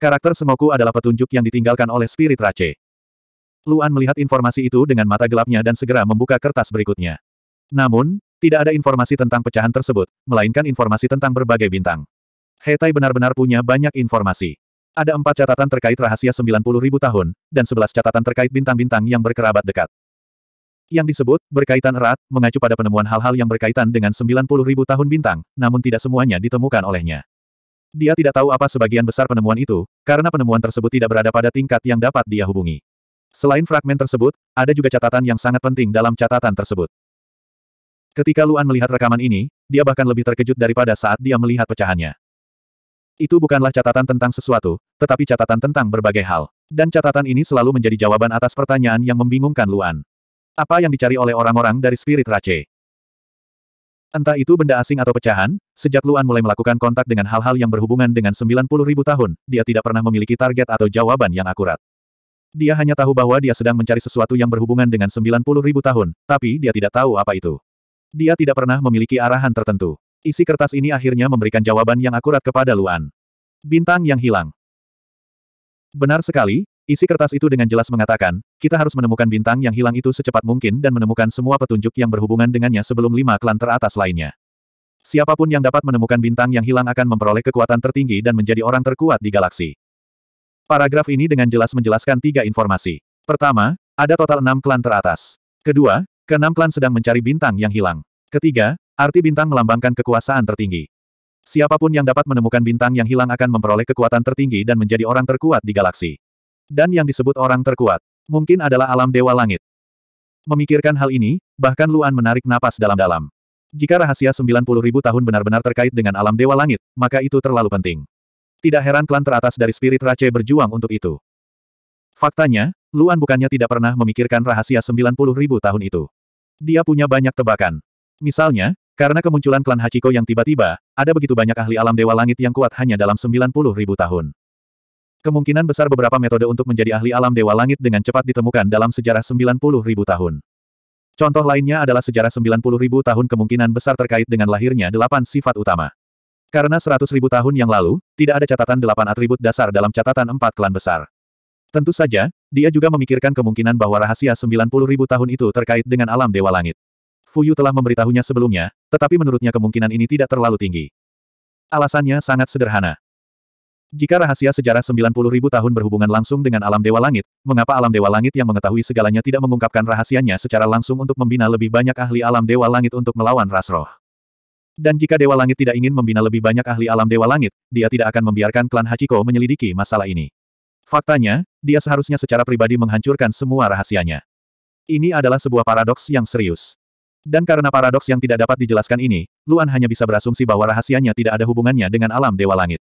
Karakter Semoku adalah petunjuk yang ditinggalkan oleh spirit Rache. Luan melihat informasi itu dengan mata gelapnya dan segera membuka kertas berikutnya. Namun, tidak ada informasi tentang pecahan tersebut, melainkan informasi tentang berbagai bintang. Hetai benar-benar punya banyak informasi. Ada empat catatan terkait rahasia 90.000 tahun, dan sebelas catatan terkait bintang-bintang yang berkerabat dekat yang disebut, berkaitan erat, mengacu pada penemuan hal-hal yang berkaitan dengan 90.000 tahun bintang, namun tidak semuanya ditemukan olehnya. Dia tidak tahu apa sebagian besar penemuan itu, karena penemuan tersebut tidak berada pada tingkat yang dapat dia hubungi. Selain fragmen tersebut, ada juga catatan yang sangat penting dalam catatan tersebut. Ketika Luan melihat rekaman ini, dia bahkan lebih terkejut daripada saat dia melihat pecahannya. Itu bukanlah catatan tentang sesuatu, tetapi catatan tentang berbagai hal. Dan catatan ini selalu menjadi jawaban atas pertanyaan yang membingungkan Luan. Apa yang dicari oleh orang-orang dari Spirit Rache? Entah itu benda asing atau pecahan, sejak Luan mulai melakukan kontak dengan hal-hal yang berhubungan dengan 90 ribu tahun, dia tidak pernah memiliki target atau jawaban yang akurat. Dia hanya tahu bahwa dia sedang mencari sesuatu yang berhubungan dengan 90 ribu tahun, tapi dia tidak tahu apa itu. Dia tidak pernah memiliki arahan tertentu. Isi kertas ini akhirnya memberikan jawaban yang akurat kepada Luan. Bintang yang hilang. Benar sekali, Isi kertas itu dengan jelas mengatakan, kita harus menemukan bintang yang hilang itu secepat mungkin dan menemukan semua petunjuk yang berhubungan dengannya sebelum lima klan teratas lainnya. Siapapun yang dapat menemukan bintang yang hilang akan memperoleh kekuatan tertinggi dan menjadi orang terkuat di galaksi. Paragraf ini dengan jelas menjelaskan tiga informasi. Pertama, ada total enam klan teratas. Kedua, keenam klan sedang mencari bintang yang hilang. Ketiga, arti bintang melambangkan kekuasaan tertinggi. Siapapun yang dapat menemukan bintang yang hilang akan memperoleh kekuatan tertinggi dan menjadi orang terkuat di galaksi. Dan yang disebut orang terkuat. Mungkin adalah alam dewa langit. Memikirkan hal ini, bahkan Luan menarik napas dalam-dalam. Jika rahasia 90.000 ribu tahun benar-benar terkait dengan alam dewa langit, maka itu terlalu penting. Tidak heran klan teratas dari spirit Rache berjuang untuk itu. Faktanya, Luan bukannya tidak pernah memikirkan rahasia 90.000 ribu tahun itu. Dia punya banyak tebakan. Misalnya, karena kemunculan klan Hachiko yang tiba-tiba, ada begitu banyak ahli alam dewa langit yang kuat hanya dalam 90.000 ribu tahun. Kemungkinan besar beberapa metode untuk menjadi ahli alam Dewa Langit dengan cepat ditemukan dalam sejarah 90.000 tahun. Contoh lainnya adalah sejarah 90.000 tahun kemungkinan besar terkait dengan lahirnya delapan sifat utama. Karena 100.000 tahun yang lalu, tidak ada catatan delapan atribut dasar dalam catatan empat klan besar. Tentu saja, dia juga memikirkan kemungkinan bahwa rahasia 90.000 tahun itu terkait dengan alam Dewa Langit. Fuyu telah memberitahunya sebelumnya, tetapi menurutnya kemungkinan ini tidak terlalu tinggi. Alasannya sangat sederhana. Jika rahasia sejarah 90 ribu tahun berhubungan langsung dengan alam Dewa Langit, mengapa alam Dewa Langit yang mengetahui segalanya tidak mengungkapkan rahasianya secara langsung untuk membina lebih banyak ahli alam Dewa Langit untuk melawan ras roh? Dan jika Dewa Langit tidak ingin membina lebih banyak ahli alam Dewa Langit, dia tidak akan membiarkan klan Hachiko menyelidiki masalah ini. Faktanya, dia seharusnya secara pribadi menghancurkan semua rahasianya. Ini adalah sebuah paradoks yang serius. Dan karena paradoks yang tidak dapat dijelaskan ini, Luan hanya bisa berasumsi bahwa rahasianya tidak ada hubungannya dengan alam Dewa Langit.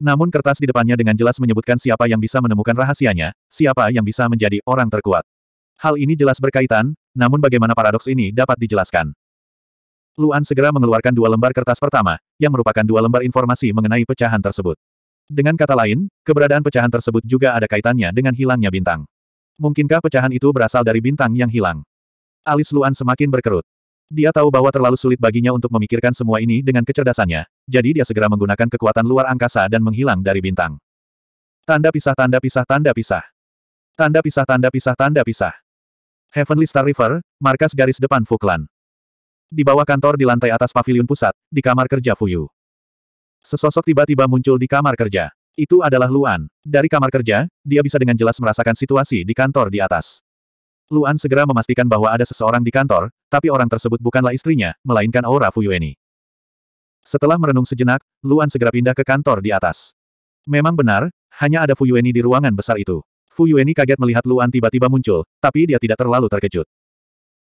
Namun kertas di depannya dengan jelas menyebutkan siapa yang bisa menemukan rahasianya, siapa yang bisa menjadi orang terkuat. Hal ini jelas berkaitan, namun bagaimana paradoks ini dapat dijelaskan. Luan segera mengeluarkan dua lembar kertas pertama, yang merupakan dua lembar informasi mengenai pecahan tersebut. Dengan kata lain, keberadaan pecahan tersebut juga ada kaitannya dengan hilangnya bintang. Mungkinkah pecahan itu berasal dari bintang yang hilang? Alis Luan semakin berkerut. Dia tahu bahwa terlalu sulit baginya untuk memikirkan semua ini dengan kecerdasannya, jadi dia segera menggunakan kekuatan luar angkasa dan menghilang dari bintang. Tanda pisah tanda pisah tanda pisah. Tanda pisah tanda pisah tanda pisah. Heavenly Star River, markas garis depan Fuklan. Di bawah kantor di lantai atas pavilion pusat, di kamar kerja Fuyu. Sesosok tiba-tiba muncul di kamar kerja. Itu adalah Luan. Dari kamar kerja, dia bisa dengan jelas merasakan situasi di kantor di atas. Luan segera memastikan bahwa ada seseorang di kantor, tapi orang tersebut bukanlah istrinya, melainkan aura Fuyueni. Setelah merenung sejenak, Luan segera pindah ke kantor di atas. Memang benar, hanya ada Fuyueni di ruangan besar itu. Fuyueni kaget melihat Luan tiba-tiba muncul, tapi dia tidak terlalu terkejut.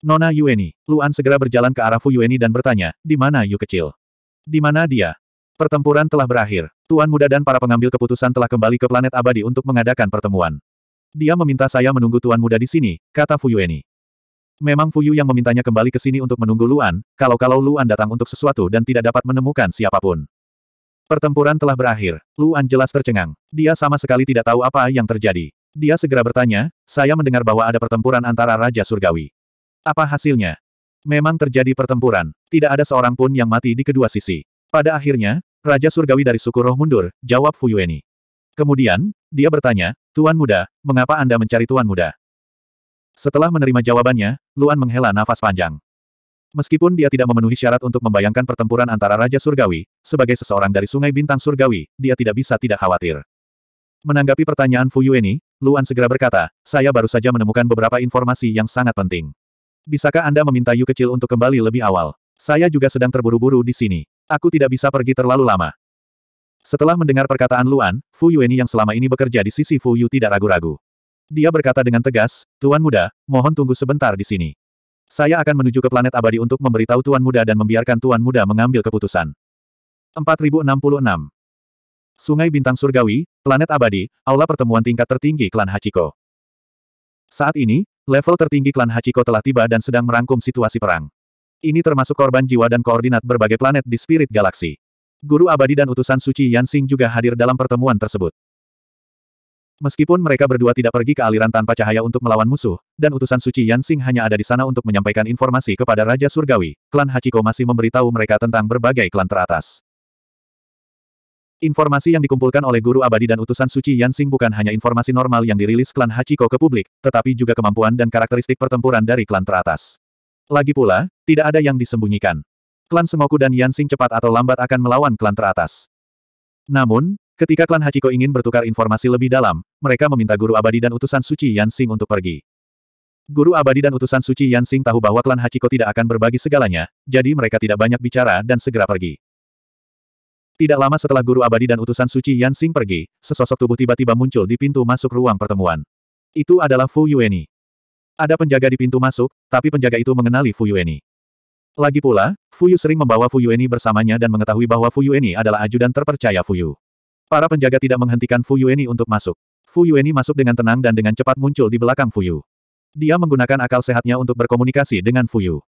Nona Yueni, Luan segera berjalan ke arah Fuyueni dan bertanya, di mana Yu kecil? Di mana dia? Pertempuran telah berakhir. Tuan muda dan para pengambil keputusan telah kembali ke planet abadi untuk mengadakan pertemuan. Dia meminta saya menunggu tuan muda di sini, kata Fuyueni. Memang Fuyu yang memintanya kembali ke sini untuk menunggu Luan, kalau-kalau Luan datang untuk sesuatu dan tidak dapat menemukan siapapun. Pertempuran telah berakhir. Luan jelas tercengang. Dia sama sekali tidak tahu apa yang terjadi. Dia segera bertanya, saya mendengar bahwa ada pertempuran antara Raja Surgawi. Apa hasilnya? Memang terjadi pertempuran. Tidak ada seorang pun yang mati di kedua sisi. Pada akhirnya, Raja Surgawi dari suku roh mundur, jawab Fuyueni. Kemudian, dia bertanya, Tuan Muda, mengapa Anda mencari Tuan Muda? Setelah menerima jawabannya, Luan menghela nafas panjang. Meskipun dia tidak memenuhi syarat untuk membayangkan pertempuran antara Raja Surgawi, sebagai seseorang dari Sungai Bintang Surgawi, dia tidak bisa tidak khawatir. Menanggapi pertanyaan Fu Yue Fuyueni, Luan segera berkata, saya baru saja menemukan beberapa informasi yang sangat penting. Bisakah Anda meminta Yu kecil untuk kembali lebih awal? Saya juga sedang terburu-buru di sini. Aku tidak bisa pergi terlalu lama. Setelah mendengar perkataan Luan, Fu Yueni yang selama ini bekerja di sisi Fu Yu tidak ragu-ragu. Dia berkata dengan tegas, Tuan Muda, mohon tunggu sebentar di sini. Saya akan menuju ke planet abadi untuk memberitahu Tuan Muda dan membiarkan Tuan Muda mengambil keputusan. 4066 Sungai Bintang Surgawi, Planet Abadi, Aula Pertemuan Tingkat Tertinggi Klan Hachiko. Saat ini, level tertinggi Klan Hachiko telah tiba dan sedang merangkum situasi perang. Ini termasuk korban jiwa dan koordinat berbagai planet di Spirit Galaxy. Guru Abadi dan utusan Suci Yansing juga hadir dalam pertemuan tersebut. Meskipun mereka berdua tidak pergi ke aliran tanpa cahaya untuk melawan musuh, dan utusan suci Yansing hanya ada di sana untuk menyampaikan informasi kepada Raja Surgawi, klan Hachiko masih memberitahu mereka tentang berbagai klan teratas. Informasi yang dikumpulkan oleh Guru Abadi dan utusan suci Yansing bukan hanya informasi normal yang dirilis klan Hachiko ke publik, tetapi juga kemampuan dan karakteristik pertempuran dari klan teratas. Lagi pula, tidak ada yang disembunyikan. Klan Semoku dan Yansing cepat atau lambat akan melawan klan teratas. Namun, Ketika klan Hachiko ingin bertukar informasi lebih dalam, mereka meminta Guru Abadi dan utusan Suci Yan Xing untuk pergi. Guru Abadi dan utusan Suci Yan Xing tahu bahwa klan Hachiko tidak akan berbagi segalanya, jadi mereka tidak banyak bicara dan segera pergi. Tidak lama setelah Guru Abadi dan utusan Suci Yan Xing pergi, sesosok tubuh tiba-tiba muncul di pintu masuk ruang pertemuan. Itu adalah Fu Yueni. Ada penjaga di pintu masuk, tapi penjaga itu mengenali Fu Yueni. Lagi pula, Fu Yu sering membawa Fu Yueni bersamanya dan mengetahui bahwa Fu Yueni adalah ajudan terpercaya Fu Yu. Para penjaga tidak menghentikan Fu Yueni untuk masuk. Fu Yueni masuk dengan tenang dan dengan cepat muncul di belakang Fu Yu. Dia menggunakan akal sehatnya untuk berkomunikasi dengan Fu Yu.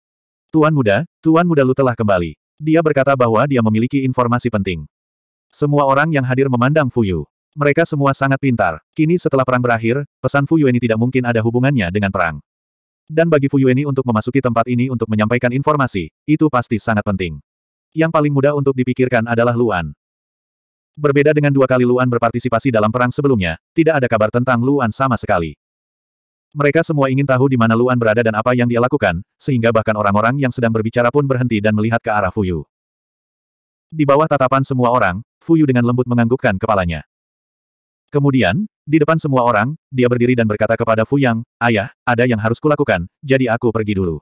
Tuan muda, Tuan muda Lu telah kembali. Dia berkata bahwa dia memiliki informasi penting. Semua orang yang hadir memandang Fu Yu. Mereka semua sangat pintar. Kini setelah perang berakhir, pesan Fu Yueni tidak mungkin ada hubungannya dengan perang. Dan bagi Fu Yueni untuk memasuki tempat ini untuk menyampaikan informasi, itu pasti sangat penting. Yang paling mudah untuk dipikirkan adalah Luan. Berbeda dengan dua kali Luan berpartisipasi dalam perang sebelumnya, tidak ada kabar tentang Luan sama sekali. Mereka semua ingin tahu di mana Luan berada dan apa yang dia lakukan, sehingga bahkan orang-orang yang sedang berbicara pun berhenti dan melihat ke arah Fuyu. Di bawah tatapan semua orang, Fuyu dengan lembut menganggukkan kepalanya. Kemudian, di depan semua orang, dia berdiri dan berkata kepada Fu Yang, Ayah, ada yang harus kulakukan, jadi aku pergi dulu.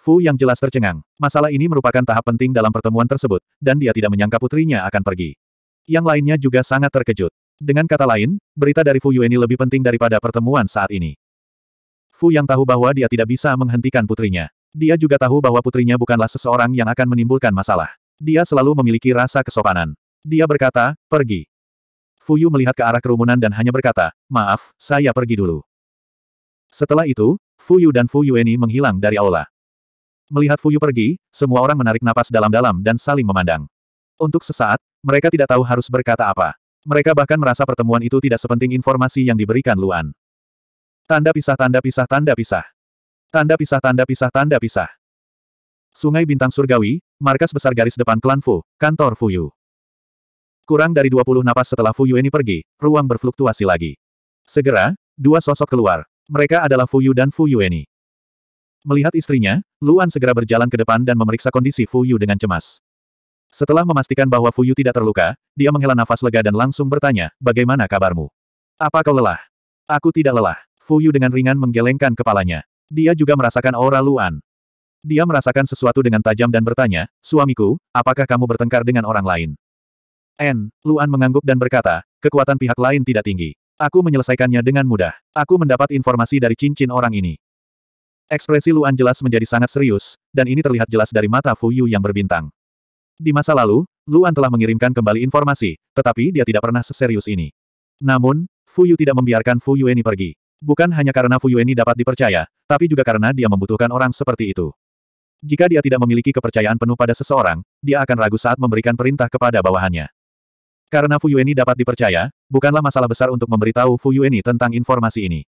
Fu Yang jelas tercengang. Masalah ini merupakan tahap penting dalam pertemuan tersebut, dan dia tidak menyangka putrinya akan pergi. Yang lainnya juga sangat terkejut. Dengan kata lain, berita dari Fu Yueni lebih penting daripada pertemuan saat ini. Fu yang tahu bahwa dia tidak bisa menghentikan putrinya. Dia juga tahu bahwa putrinya bukanlah seseorang yang akan menimbulkan masalah. Dia selalu memiliki rasa kesopanan. Dia berkata, pergi. Fu Fuyu melihat ke arah kerumunan dan hanya berkata, maaf, saya pergi dulu. Setelah itu, Fu Fuyu dan Fu Yueni menghilang dari aula. Melihat Fu Fuyu pergi, semua orang menarik napas dalam-dalam dan saling memandang. Untuk sesaat, mereka tidak tahu harus berkata apa. Mereka bahkan merasa pertemuan itu tidak sepenting informasi yang diberikan Luan. Tanda pisah tanda pisah tanda pisah. Tanda pisah tanda pisah tanda pisah. Sungai Bintang Surgawi, markas besar garis depan klan Fu, kantor Fuyu. Kurang dari 20 napas setelah Fuyu ini pergi, ruang berfluktuasi lagi. Segera, dua sosok keluar. Mereka adalah Fuyu dan Fuyu Eni. Melihat istrinya, Luan segera berjalan ke depan dan memeriksa kondisi Fuyu dengan cemas. Setelah memastikan bahwa Fuyu tidak terluka, dia menghela nafas lega dan langsung bertanya, bagaimana kabarmu? Apa kau lelah? Aku tidak lelah. Fuyu dengan ringan menggelengkan kepalanya. Dia juga merasakan aura Luan. Dia merasakan sesuatu dengan tajam dan bertanya, suamiku, apakah kamu bertengkar dengan orang lain? N. Luan mengangguk dan berkata, kekuatan pihak lain tidak tinggi. Aku menyelesaikannya dengan mudah. Aku mendapat informasi dari cincin orang ini. Ekspresi Luan jelas menjadi sangat serius, dan ini terlihat jelas dari mata Fuyu yang berbintang. Di masa lalu, Luan telah mengirimkan kembali informasi, tetapi dia tidak pernah seserius ini. Namun, Fu Yu tidak membiarkan Fu Yueni pergi. Bukan hanya karena Fu Yueni dapat dipercaya, tapi juga karena dia membutuhkan orang seperti itu. Jika dia tidak memiliki kepercayaan penuh pada seseorang, dia akan ragu saat memberikan perintah kepada bawahannya. Karena Fu Yueni dapat dipercaya, bukanlah masalah besar untuk memberitahu Yueni tentang informasi ini.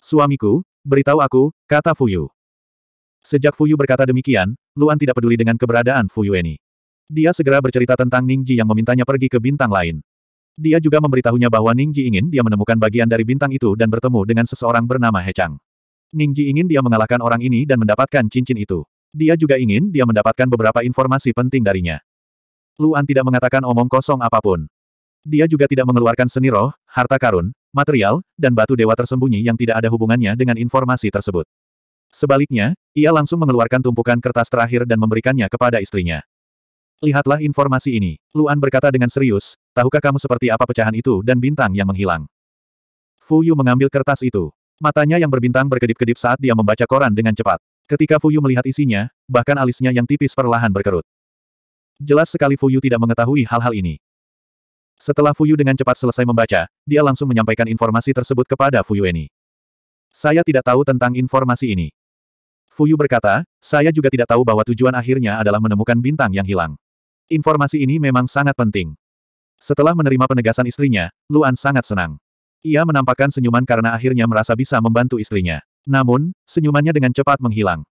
Suamiku, beritahu aku, kata Fu Yu. Sejak Fu Yu berkata demikian, Luan tidak peduli dengan keberadaan Fu Yueni. Dia segera bercerita tentang Ningji yang memintanya pergi ke bintang lain. Dia juga memberitahunya bahwa Ningji ingin dia menemukan bagian dari bintang itu dan bertemu dengan seseorang bernama Hechang. Ningji ingin dia mengalahkan orang ini dan mendapatkan cincin itu. Dia juga ingin dia mendapatkan beberapa informasi penting darinya. Luan tidak mengatakan omong kosong apapun. Dia juga tidak mengeluarkan seni roh, harta karun, material, dan batu dewa tersembunyi yang tidak ada hubungannya dengan informasi tersebut. Sebaliknya, ia langsung mengeluarkan tumpukan kertas terakhir dan memberikannya kepada istrinya. Lihatlah informasi ini. Luan berkata dengan serius, tahukah kamu seperti apa pecahan itu dan bintang yang menghilang? Fu Yu mengambil kertas itu. Matanya yang berbintang berkedip-kedip saat dia membaca koran dengan cepat. Ketika Fu Yu melihat isinya, bahkan alisnya yang tipis perlahan berkerut. Jelas sekali Fu Yu tidak mengetahui hal-hal ini. Setelah Fu Yu dengan cepat selesai membaca, dia langsung menyampaikan informasi tersebut kepada Fuyu Eni. Saya tidak tahu tentang informasi ini. Fu Yu berkata, saya juga tidak tahu bahwa tujuan akhirnya adalah menemukan bintang yang hilang. Informasi ini memang sangat penting. Setelah menerima penegasan istrinya, Luan sangat senang. Ia menampakkan senyuman karena akhirnya merasa bisa membantu istrinya. Namun, senyumannya dengan cepat menghilang.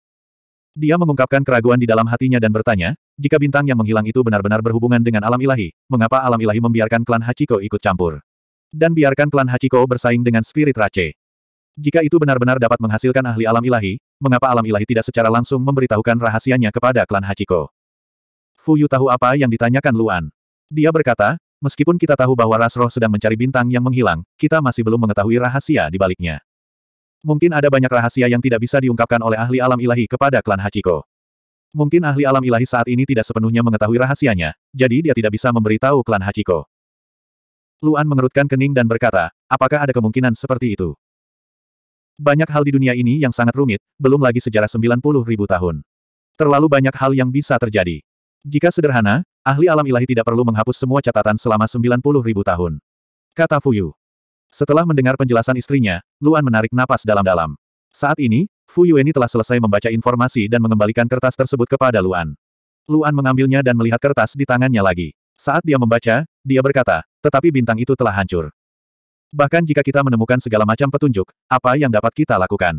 Dia mengungkapkan keraguan di dalam hatinya dan bertanya, jika bintang yang menghilang itu benar-benar berhubungan dengan alam ilahi, mengapa alam ilahi membiarkan klan Hachiko ikut campur? Dan biarkan klan Hachiko bersaing dengan spirit Rache. Jika itu benar-benar dapat menghasilkan ahli alam ilahi, mengapa alam ilahi tidak secara langsung memberitahukan rahasianya kepada klan Hachiko? Fuyu tahu apa yang ditanyakan Luan. Dia berkata, meskipun kita tahu bahwa ras roh sedang mencari bintang yang menghilang, kita masih belum mengetahui rahasia di baliknya. Mungkin ada banyak rahasia yang tidak bisa diungkapkan oleh ahli alam ilahi kepada klan Hachiko. Mungkin ahli alam ilahi saat ini tidak sepenuhnya mengetahui rahasianya, jadi dia tidak bisa memberitahu klan Hachiko. Luan mengerutkan kening dan berkata, apakah ada kemungkinan seperti itu? Banyak hal di dunia ini yang sangat rumit, belum lagi sejarah 90 ribu tahun. Terlalu banyak hal yang bisa terjadi. Jika sederhana, ahli alam ilahi tidak perlu menghapus semua catatan selama 90 ribu tahun. Kata Fuyu. Setelah mendengar penjelasan istrinya, Luan menarik napas dalam-dalam. Saat ini, Fu ini telah selesai membaca informasi dan mengembalikan kertas tersebut kepada Luan. Luan mengambilnya dan melihat kertas di tangannya lagi. Saat dia membaca, dia berkata, tetapi bintang itu telah hancur. Bahkan jika kita menemukan segala macam petunjuk, apa yang dapat kita lakukan?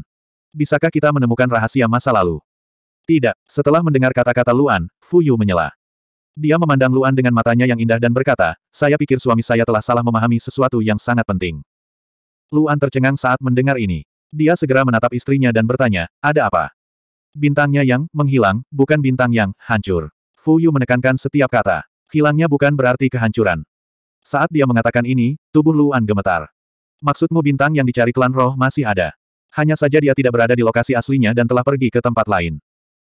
Bisakah kita menemukan rahasia masa lalu? Tidak, setelah mendengar kata-kata Luan, Fu Yu menyela. Dia memandang Luan dengan matanya yang indah dan berkata, saya pikir suami saya telah salah memahami sesuatu yang sangat penting. Luan tercengang saat mendengar ini. Dia segera menatap istrinya dan bertanya, ada apa? Bintangnya yang menghilang, bukan bintang yang hancur. Fu Yu menekankan setiap kata. Hilangnya bukan berarti kehancuran. Saat dia mengatakan ini, tubuh Luan gemetar. Maksudmu bintang yang dicari klan roh masih ada. Hanya saja dia tidak berada di lokasi aslinya dan telah pergi ke tempat lain.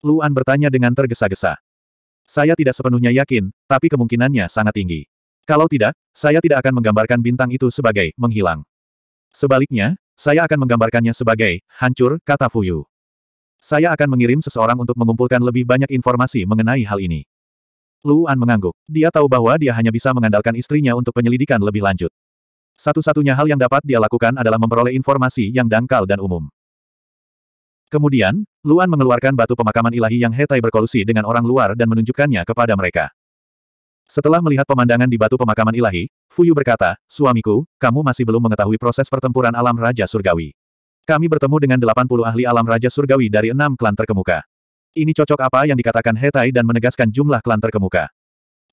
Luan bertanya dengan tergesa-gesa. Saya tidak sepenuhnya yakin, tapi kemungkinannya sangat tinggi. Kalau tidak, saya tidak akan menggambarkan bintang itu sebagai menghilang. Sebaliknya, saya akan menggambarkannya sebagai hancur, kata Fuyu. Saya akan mengirim seseorang untuk mengumpulkan lebih banyak informasi mengenai hal ini. Luan mengangguk. Dia tahu bahwa dia hanya bisa mengandalkan istrinya untuk penyelidikan lebih lanjut. Satu-satunya hal yang dapat dia lakukan adalah memperoleh informasi yang dangkal dan umum. Kemudian, Luan mengeluarkan batu pemakaman ilahi yang Hetai berkolusi dengan orang luar dan menunjukkannya kepada mereka. Setelah melihat pemandangan di batu pemakaman ilahi, Fuyu berkata, Suamiku, kamu masih belum mengetahui proses pertempuran alam Raja Surgawi. Kami bertemu dengan 80 ahli alam Raja Surgawi dari enam klan terkemuka. Ini cocok apa yang dikatakan Hetai dan menegaskan jumlah klan terkemuka.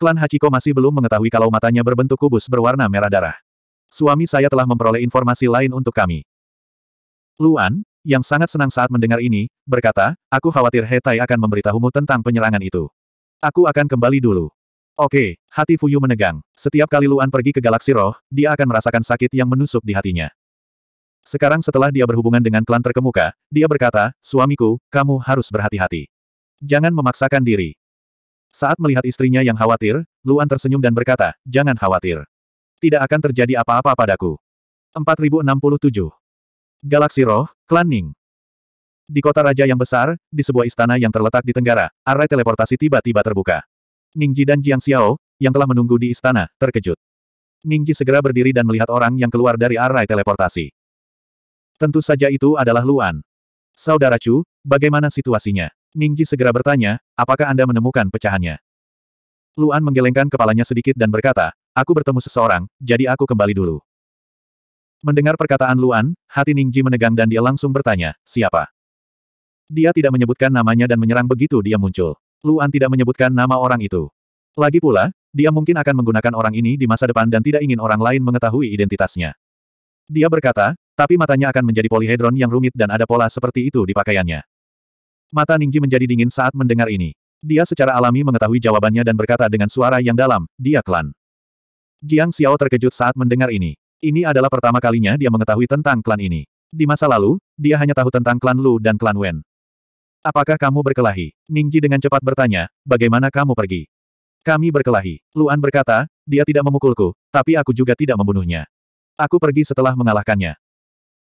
Klan Hachiko masih belum mengetahui kalau matanya berbentuk kubus berwarna merah darah. Suami saya telah memperoleh informasi lain untuk kami. Luan, yang sangat senang saat mendengar ini, berkata, aku khawatir Hetai akan memberitahumu tentang penyerangan itu. Aku akan kembali dulu. Oke, hati Fuyu menegang. Setiap kali Luan pergi ke galaksi roh, dia akan merasakan sakit yang menusuk di hatinya. Sekarang setelah dia berhubungan dengan klan terkemuka, dia berkata, suamiku, kamu harus berhati-hati. Jangan memaksakan diri. Saat melihat istrinya yang khawatir, Luan tersenyum dan berkata, jangan khawatir. Tidak akan terjadi apa-apa padaku. 4067 Galaksi Roh, Klan Ning. Di kota raja yang besar, di sebuah istana yang terletak di tenggara, arai teleportasi tiba-tiba terbuka. Ningji dan Jiang Xiao, yang telah menunggu di istana, terkejut. Ningji segera berdiri dan melihat orang yang keluar dari arai teleportasi. Tentu saja itu adalah Luan. Saudara Chu, bagaimana situasinya? Ningji segera bertanya, apakah Anda menemukan pecahannya? Luan menggelengkan kepalanya sedikit dan berkata, aku bertemu seseorang, jadi aku kembali dulu. Mendengar perkataan Luan, hati Ningji menegang dan dia langsung bertanya, siapa? Dia tidak menyebutkan namanya dan menyerang begitu dia muncul. Luan tidak menyebutkan nama orang itu. Lagi pula, dia mungkin akan menggunakan orang ini di masa depan dan tidak ingin orang lain mengetahui identitasnya. Dia berkata, tapi matanya akan menjadi polihedron yang rumit dan ada pola seperti itu di pakaiannya. Mata Ningji menjadi dingin saat mendengar ini. Dia secara alami mengetahui jawabannya dan berkata dengan suara yang dalam, dia klan. Jiang Xiao terkejut saat mendengar ini. Ini adalah pertama kalinya dia mengetahui tentang klan ini. Di masa lalu, dia hanya tahu tentang klan Lu dan klan Wen. Apakah kamu berkelahi? Ningji dengan cepat bertanya, bagaimana kamu pergi? Kami berkelahi. Luan berkata, dia tidak memukulku, tapi aku juga tidak membunuhnya. Aku pergi setelah mengalahkannya.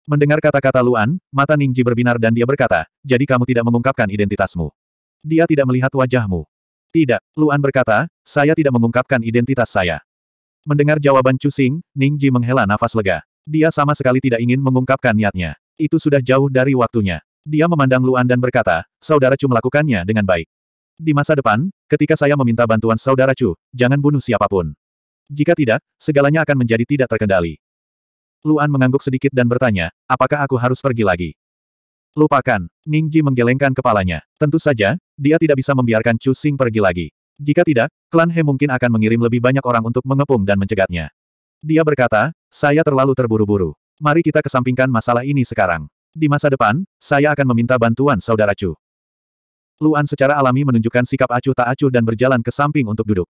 Mendengar kata-kata Luan, mata Ningji berbinar dan dia berkata, jadi kamu tidak mengungkapkan identitasmu. Dia tidak melihat wajahmu. Tidak, Luan berkata, saya tidak mengungkapkan identitas saya. Mendengar jawaban Chu Xing, Ning Ji menghela nafas lega. Dia sama sekali tidak ingin mengungkapkan niatnya. Itu sudah jauh dari waktunya. Dia memandang Luan dan berkata, Saudara Chu melakukannya dengan baik. Di masa depan, ketika saya meminta bantuan Saudara Chu, jangan bunuh siapapun. Jika tidak, segalanya akan menjadi tidak terkendali. Luan mengangguk sedikit dan bertanya, apakah aku harus pergi lagi? Lupakan, Ning Ji menggelengkan kepalanya. Tentu saja, dia tidak bisa membiarkan Chu Xing pergi lagi. Jika tidak, klan He mungkin akan mengirim lebih banyak orang untuk mengepung dan mencegatnya. Dia berkata, saya terlalu terburu-buru. Mari kita kesampingkan masalah ini sekarang. Di masa depan, saya akan meminta bantuan saudara Chu. Luan secara alami menunjukkan sikap acuh tak acuh dan berjalan ke samping untuk duduk.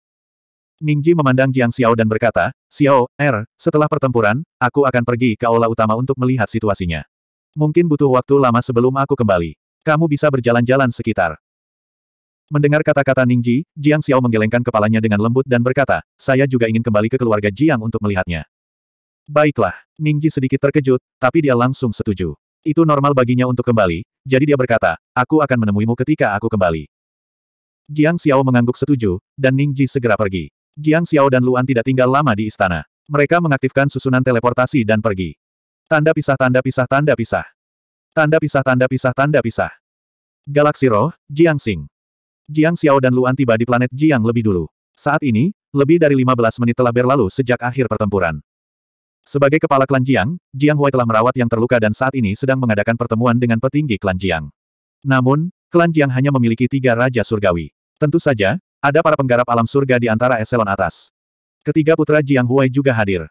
Ningji memandang Jiang Xiao dan berkata, Xiao, Er, setelah pertempuran, aku akan pergi ke aula utama untuk melihat situasinya. Mungkin butuh waktu lama sebelum aku kembali. Kamu bisa berjalan-jalan sekitar. Mendengar kata-kata Ningji, Jiang Xiao menggelengkan kepalanya dengan lembut dan berkata, saya juga ingin kembali ke keluarga Jiang untuk melihatnya. Baiklah, Ningji sedikit terkejut, tapi dia langsung setuju. Itu normal baginya untuk kembali, jadi dia berkata, aku akan menemuimu ketika aku kembali. Jiang Xiao mengangguk setuju, dan Ningji segera pergi. Jiang Xiao dan Luan tidak tinggal lama di istana. Mereka mengaktifkan susunan teleportasi dan pergi. Tanda pisah tanda pisah tanda pisah. Tanda pisah tanda pisah tanda pisah. Galaksi Roh, Jiang Xing. Jiang Xiao dan Luan tiba di planet Jiang lebih dulu. Saat ini, lebih dari 15 menit telah berlalu sejak akhir pertempuran. Sebagai kepala klan Jiang, Jiang Huai telah merawat yang terluka dan saat ini sedang mengadakan pertemuan dengan petinggi klan Jiang. Namun, klan Jiang hanya memiliki tiga Raja Surgawi. Tentu saja, ada para penggarap alam surga di antara eselon atas. Ketiga putra Jiang Huai juga hadir.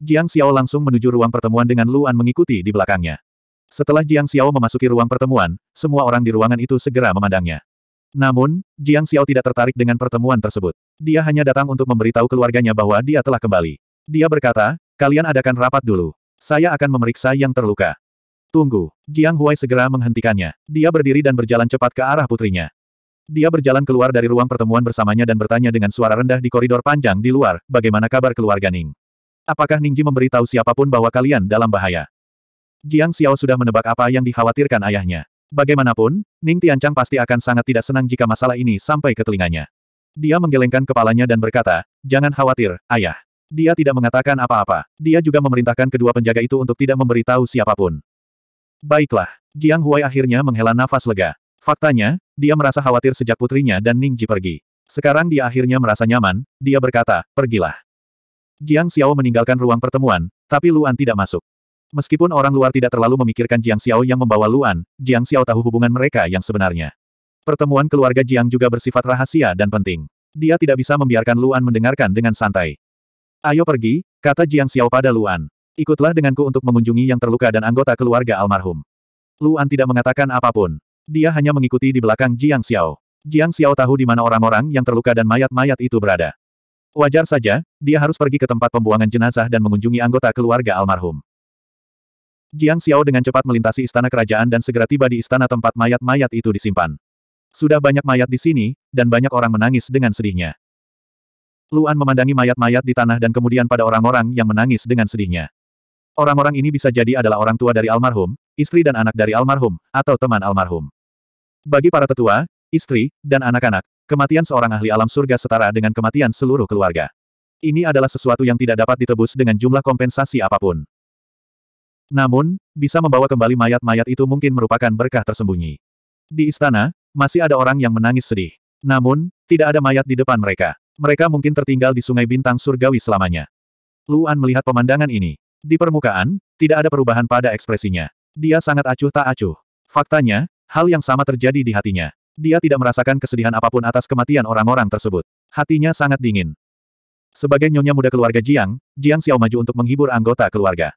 Jiang Xiao langsung menuju ruang pertemuan dengan Luan mengikuti di belakangnya. Setelah Jiang Xiao memasuki ruang pertemuan, semua orang di ruangan itu segera memandangnya. Namun, Jiang Xiao tidak tertarik dengan pertemuan tersebut. Dia hanya datang untuk memberitahu keluarganya bahwa dia telah kembali. Dia berkata, kalian adakan rapat dulu. Saya akan memeriksa yang terluka. Tunggu. Jiang Huai segera menghentikannya. Dia berdiri dan berjalan cepat ke arah putrinya. Dia berjalan keluar dari ruang pertemuan bersamanya dan bertanya dengan suara rendah di koridor panjang di luar, bagaimana kabar keluarga Ning? Apakah Ningji memberitahu siapapun bahwa kalian dalam bahaya? Jiang Xiao sudah menebak apa yang dikhawatirkan ayahnya. Bagaimanapun, Ning Tiancang pasti akan sangat tidak senang jika masalah ini sampai ke telinganya. Dia menggelengkan kepalanya dan berkata, Jangan khawatir, ayah. Dia tidak mengatakan apa-apa. Dia juga memerintahkan kedua penjaga itu untuk tidak memberitahu siapapun. Baiklah, Jiang Huai akhirnya menghela nafas lega. Faktanya, dia merasa khawatir sejak putrinya dan Ning Ji pergi. Sekarang dia akhirnya merasa nyaman, dia berkata, pergilah. Jiang Xiao meninggalkan ruang pertemuan, tapi Luan tidak masuk. Meskipun orang luar tidak terlalu memikirkan Jiang Xiao yang membawa Luan, Jiang Xiao tahu hubungan mereka yang sebenarnya. Pertemuan keluarga Jiang juga bersifat rahasia dan penting. Dia tidak bisa membiarkan Luan mendengarkan dengan santai. Ayo pergi, kata Jiang Xiao pada Luan. Ikutlah denganku untuk mengunjungi yang terluka dan anggota keluarga almarhum. Luan tidak mengatakan apapun. Dia hanya mengikuti di belakang Jiang Xiao. Jiang Xiao tahu di mana orang-orang yang terluka dan mayat-mayat itu berada. Wajar saja, dia harus pergi ke tempat pembuangan jenazah dan mengunjungi anggota keluarga almarhum. Jiang Xiao dengan cepat melintasi istana kerajaan dan segera tiba di istana tempat mayat-mayat itu disimpan. Sudah banyak mayat di sini, dan banyak orang menangis dengan sedihnya. Luan memandangi mayat-mayat di tanah dan kemudian pada orang-orang yang menangis dengan sedihnya. Orang-orang ini bisa jadi adalah orang tua dari almarhum, istri dan anak dari almarhum, atau teman almarhum. Bagi para tetua, istri, dan anak-anak, kematian seorang ahli alam surga setara dengan kematian seluruh keluarga. Ini adalah sesuatu yang tidak dapat ditebus dengan jumlah kompensasi apapun. Namun, bisa membawa kembali mayat-mayat itu mungkin merupakan berkah tersembunyi. Di istana, masih ada orang yang menangis sedih. Namun, tidak ada mayat di depan mereka. Mereka mungkin tertinggal di sungai bintang surgawi selamanya. Luan melihat pemandangan ini. Di permukaan, tidak ada perubahan pada ekspresinya. Dia sangat acuh tak acuh. Faktanya, hal yang sama terjadi di hatinya. Dia tidak merasakan kesedihan apapun atas kematian orang-orang tersebut. Hatinya sangat dingin. Sebagai nyonya muda keluarga Jiang, Jiang Xiao maju untuk menghibur anggota keluarga.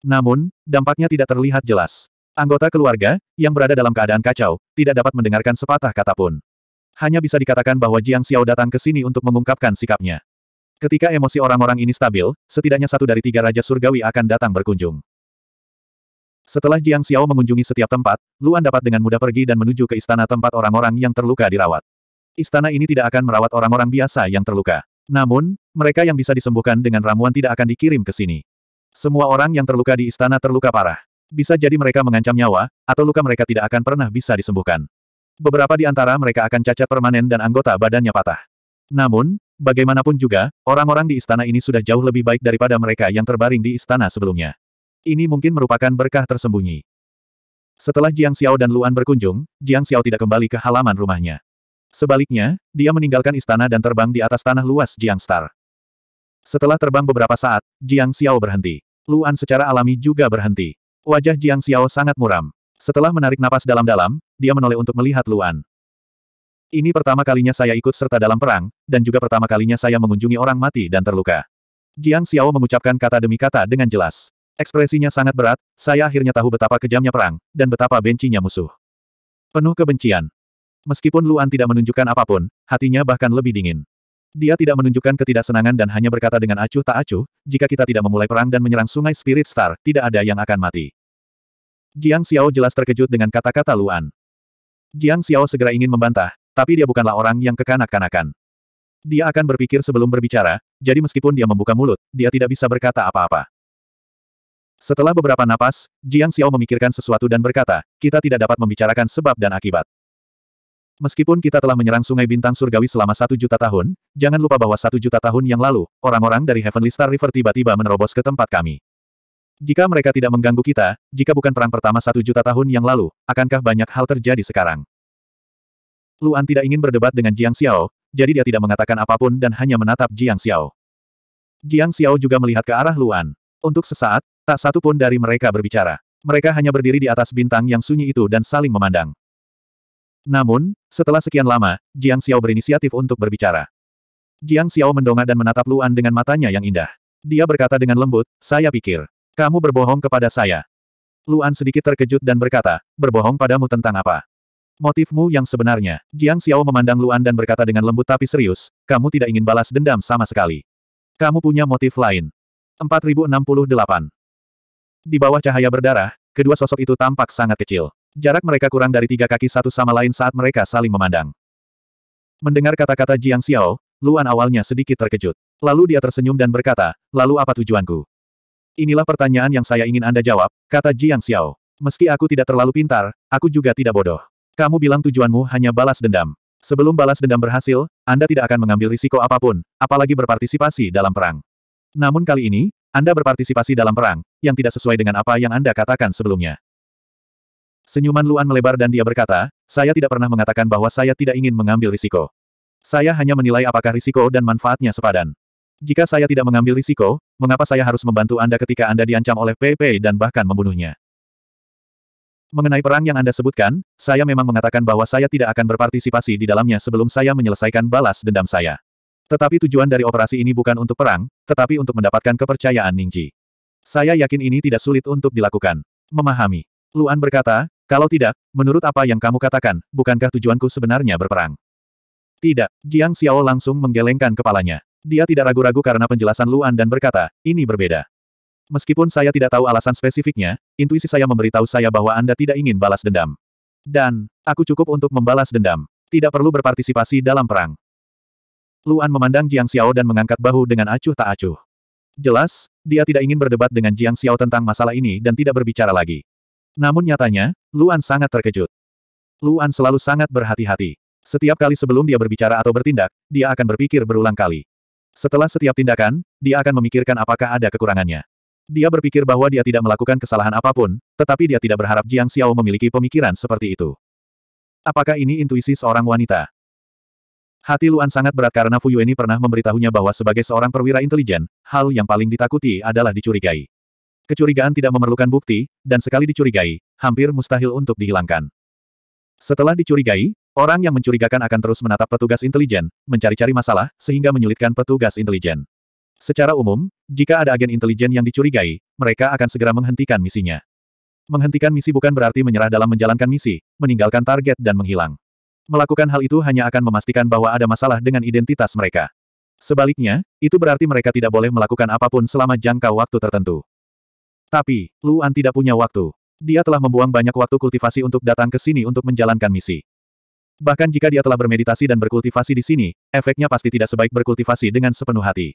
Namun, dampaknya tidak terlihat jelas. Anggota keluarga, yang berada dalam keadaan kacau, tidak dapat mendengarkan sepatah kata pun. Hanya bisa dikatakan bahwa Jiang Xiao datang ke sini untuk mengungkapkan sikapnya. Ketika emosi orang-orang ini stabil, setidaknya satu dari tiga Raja Surgawi akan datang berkunjung. Setelah Jiang Xiao mengunjungi setiap tempat, Luan dapat dengan mudah pergi dan menuju ke istana tempat orang-orang yang terluka dirawat. Istana ini tidak akan merawat orang-orang biasa yang terluka. Namun, mereka yang bisa disembuhkan dengan ramuan tidak akan dikirim ke sini. Semua orang yang terluka di istana terluka parah. Bisa jadi mereka mengancam nyawa, atau luka mereka tidak akan pernah bisa disembuhkan. Beberapa di antara mereka akan cacat permanen dan anggota badannya patah. Namun, bagaimanapun juga, orang-orang di istana ini sudah jauh lebih baik daripada mereka yang terbaring di istana sebelumnya. Ini mungkin merupakan berkah tersembunyi. Setelah Jiang Xiao dan Luan berkunjung, Jiang Xiao tidak kembali ke halaman rumahnya. Sebaliknya, dia meninggalkan istana dan terbang di atas tanah luas Jiang Star. Setelah terbang beberapa saat, Jiang Xiao berhenti. Luan secara alami juga berhenti. Wajah Jiang Xiao sangat muram. Setelah menarik napas dalam-dalam, dia menoleh untuk melihat Luan. Ini pertama kalinya saya ikut serta dalam perang, dan juga pertama kalinya saya mengunjungi orang mati dan terluka. Jiang Xiao mengucapkan kata demi kata dengan jelas. Ekspresinya sangat berat, saya akhirnya tahu betapa kejamnya perang, dan betapa bencinya musuh. Penuh kebencian. Meskipun Luan tidak menunjukkan apapun, hatinya bahkan lebih dingin. Dia tidak menunjukkan ketidaksenangan dan hanya berkata dengan acuh tak acuh, jika kita tidak memulai perang dan menyerang sungai Spirit Star, tidak ada yang akan mati. Jiang Xiao jelas terkejut dengan kata-kata Luan. Jiang Xiao segera ingin membantah, tapi dia bukanlah orang yang kekanak-kanakan. Dia akan berpikir sebelum berbicara, jadi meskipun dia membuka mulut, dia tidak bisa berkata apa-apa. Setelah beberapa napas, Jiang Xiao memikirkan sesuatu dan berkata, kita tidak dapat membicarakan sebab dan akibat. Meskipun kita telah menyerang Sungai Bintang Surgawi selama satu juta tahun, jangan lupa bahwa satu juta tahun yang lalu, orang-orang dari Heavenly Star River tiba-tiba menerobos ke tempat kami. Jika mereka tidak mengganggu kita, jika bukan perang pertama satu juta tahun yang lalu, akankah banyak hal terjadi sekarang? Luan tidak ingin berdebat dengan Jiang Xiao, jadi dia tidak mengatakan apapun dan hanya menatap Jiang Xiao. Jiang Xiao juga melihat ke arah Luan. Untuk sesaat, tak satu pun dari mereka berbicara. Mereka hanya berdiri di atas bintang yang sunyi itu dan saling memandang. Namun, setelah sekian lama, Jiang Xiao berinisiatif untuk berbicara. Jiang Xiao mendongak dan menatap Luan dengan matanya yang indah. Dia berkata dengan lembut, saya pikir, kamu berbohong kepada saya. Luan sedikit terkejut dan berkata, berbohong padamu tentang apa? Motifmu yang sebenarnya, Jiang Xiao memandang Luan dan berkata dengan lembut tapi serius, kamu tidak ingin balas dendam sama sekali. Kamu punya motif lain. 4068 Di bawah cahaya berdarah, kedua sosok itu tampak sangat kecil. Jarak mereka kurang dari tiga kaki satu sama lain saat mereka saling memandang. Mendengar kata-kata Jiang Xiao, Luan awalnya sedikit terkejut. Lalu dia tersenyum dan berkata, lalu apa tujuanku? Inilah pertanyaan yang saya ingin Anda jawab, kata Jiang Xiao. Meski aku tidak terlalu pintar, aku juga tidak bodoh. Kamu bilang tujuanmu hanya balas dendam. Sebelum balas dendam berhasil, Anda tidak akan mengambil risiko apapun, apalagi berpartisipasi dalam perang. Namun kali ini, Anda berpartisipasi dalam perang, yang tidak sesuai dengan apa yang Anda katakan sebelumnya. Senyuman Luan melebar dan dia berkata, saya tidak pernah mengatakan bahwa saya tidak ingin mengambil risiko. Saya hanya menilai apakah risiko dan manfaatnya sepadan. Jika saya tidak mengambil risiko, mengapa saya harus membantu Anda ketika Anda diancam oleh PP dan bahkan membunuhnya? Mengenai perang yang Anda sebutkan, saya memang mengatakan bahwa saya tidak akan berpartisipasi di dalamnya sebelum saya menyelesaikan balas dendam saya. Tetapi tujuan dari operasi ini bukan untuk perang, tetapi untuk mendapatkan kepercayaan Ningji. Saya yakin ini tidak sulit untuk dilakukan. Memahami. Luan berkata, kalau tidak, menurut apa yang kamu katakan, bukankah tujuanku sebenarnya berperang? Tidak, Jiang Xiao langsung menggelengkan kepalanya. Dia tidak ragu-ragu karena penjelasan Luan dan berkata, ini berbeda. Meskipun saya tidak tahu alasan spesifiknya, intuisi saya memberitahu saya bahwa Anda tidak ingin balas dendam. Dan, aku cukup untuk membalas dendam. Tidak perlu berpartisipasi dalam perang. Luan memandang Jiang Xiao dan mengangkat bahu dengan acuh tak acuh. Jelas, dia tidak ingin berdebat dengan Jiang Xiao tentang masalah ini dan tidak berbicara lagi. Namun nyatanya, Luan sangat terkejut. Luan selalu sangat berhati-hati. Setiap kali sebelum dia berbicara atau bertindak, dia akan berpikir berulang kali. Setelah setiap tindakan, dia akan memikirkan apakah ada kekurangannya. Dia berpikir bahwa dia tidak melakukan kesalahan apapun, tetapi dia tidak berharap Jiang Xiao memiliki pemikiran seperti itu. Apakah ini intuisi seorang wanita? Hati Luan sangat berat karena Fu Yueni pernah memberitahunya bahwa sebagai seorang perwira intelijen, hal yang paling ditakuti adalah dicurigai. Kecurigaan tidak memerlukan bukti, dan sekali dicurigai, hampir mustahil untuk dihilangkan. Setelah dicurigai, orang yang mencurigakan akan terus menatap petugas intelijen, mencari-cari masalah, sehingga menyulitkan petugas intelijen. Secara umum, jika ada agen intelijen yang dicurigai, mereka akan segera menghentikan misinya. Menghentikan misi bukan berarti menyerah dalam menjalankan misi, meninggalkan target dan menghilang. Melakukan hal itu hanya akan memastikan bahwa ada masalah dengan identitas mereka. Sebaliknya, itu berarti mereka tidak boleh melakukan apapun selama jangka waktu tertentu. Tapi, Luan tidak punya waktu. Dia telah membuang banyak waktu kultivasi untuk datang ke sini untuk menjalankan misi. Bahkan jika dia telah bermeditasi dan berkultivasi di sini, efeknya pasti tidak sebaik berkultivasi dengan sepenuh hati.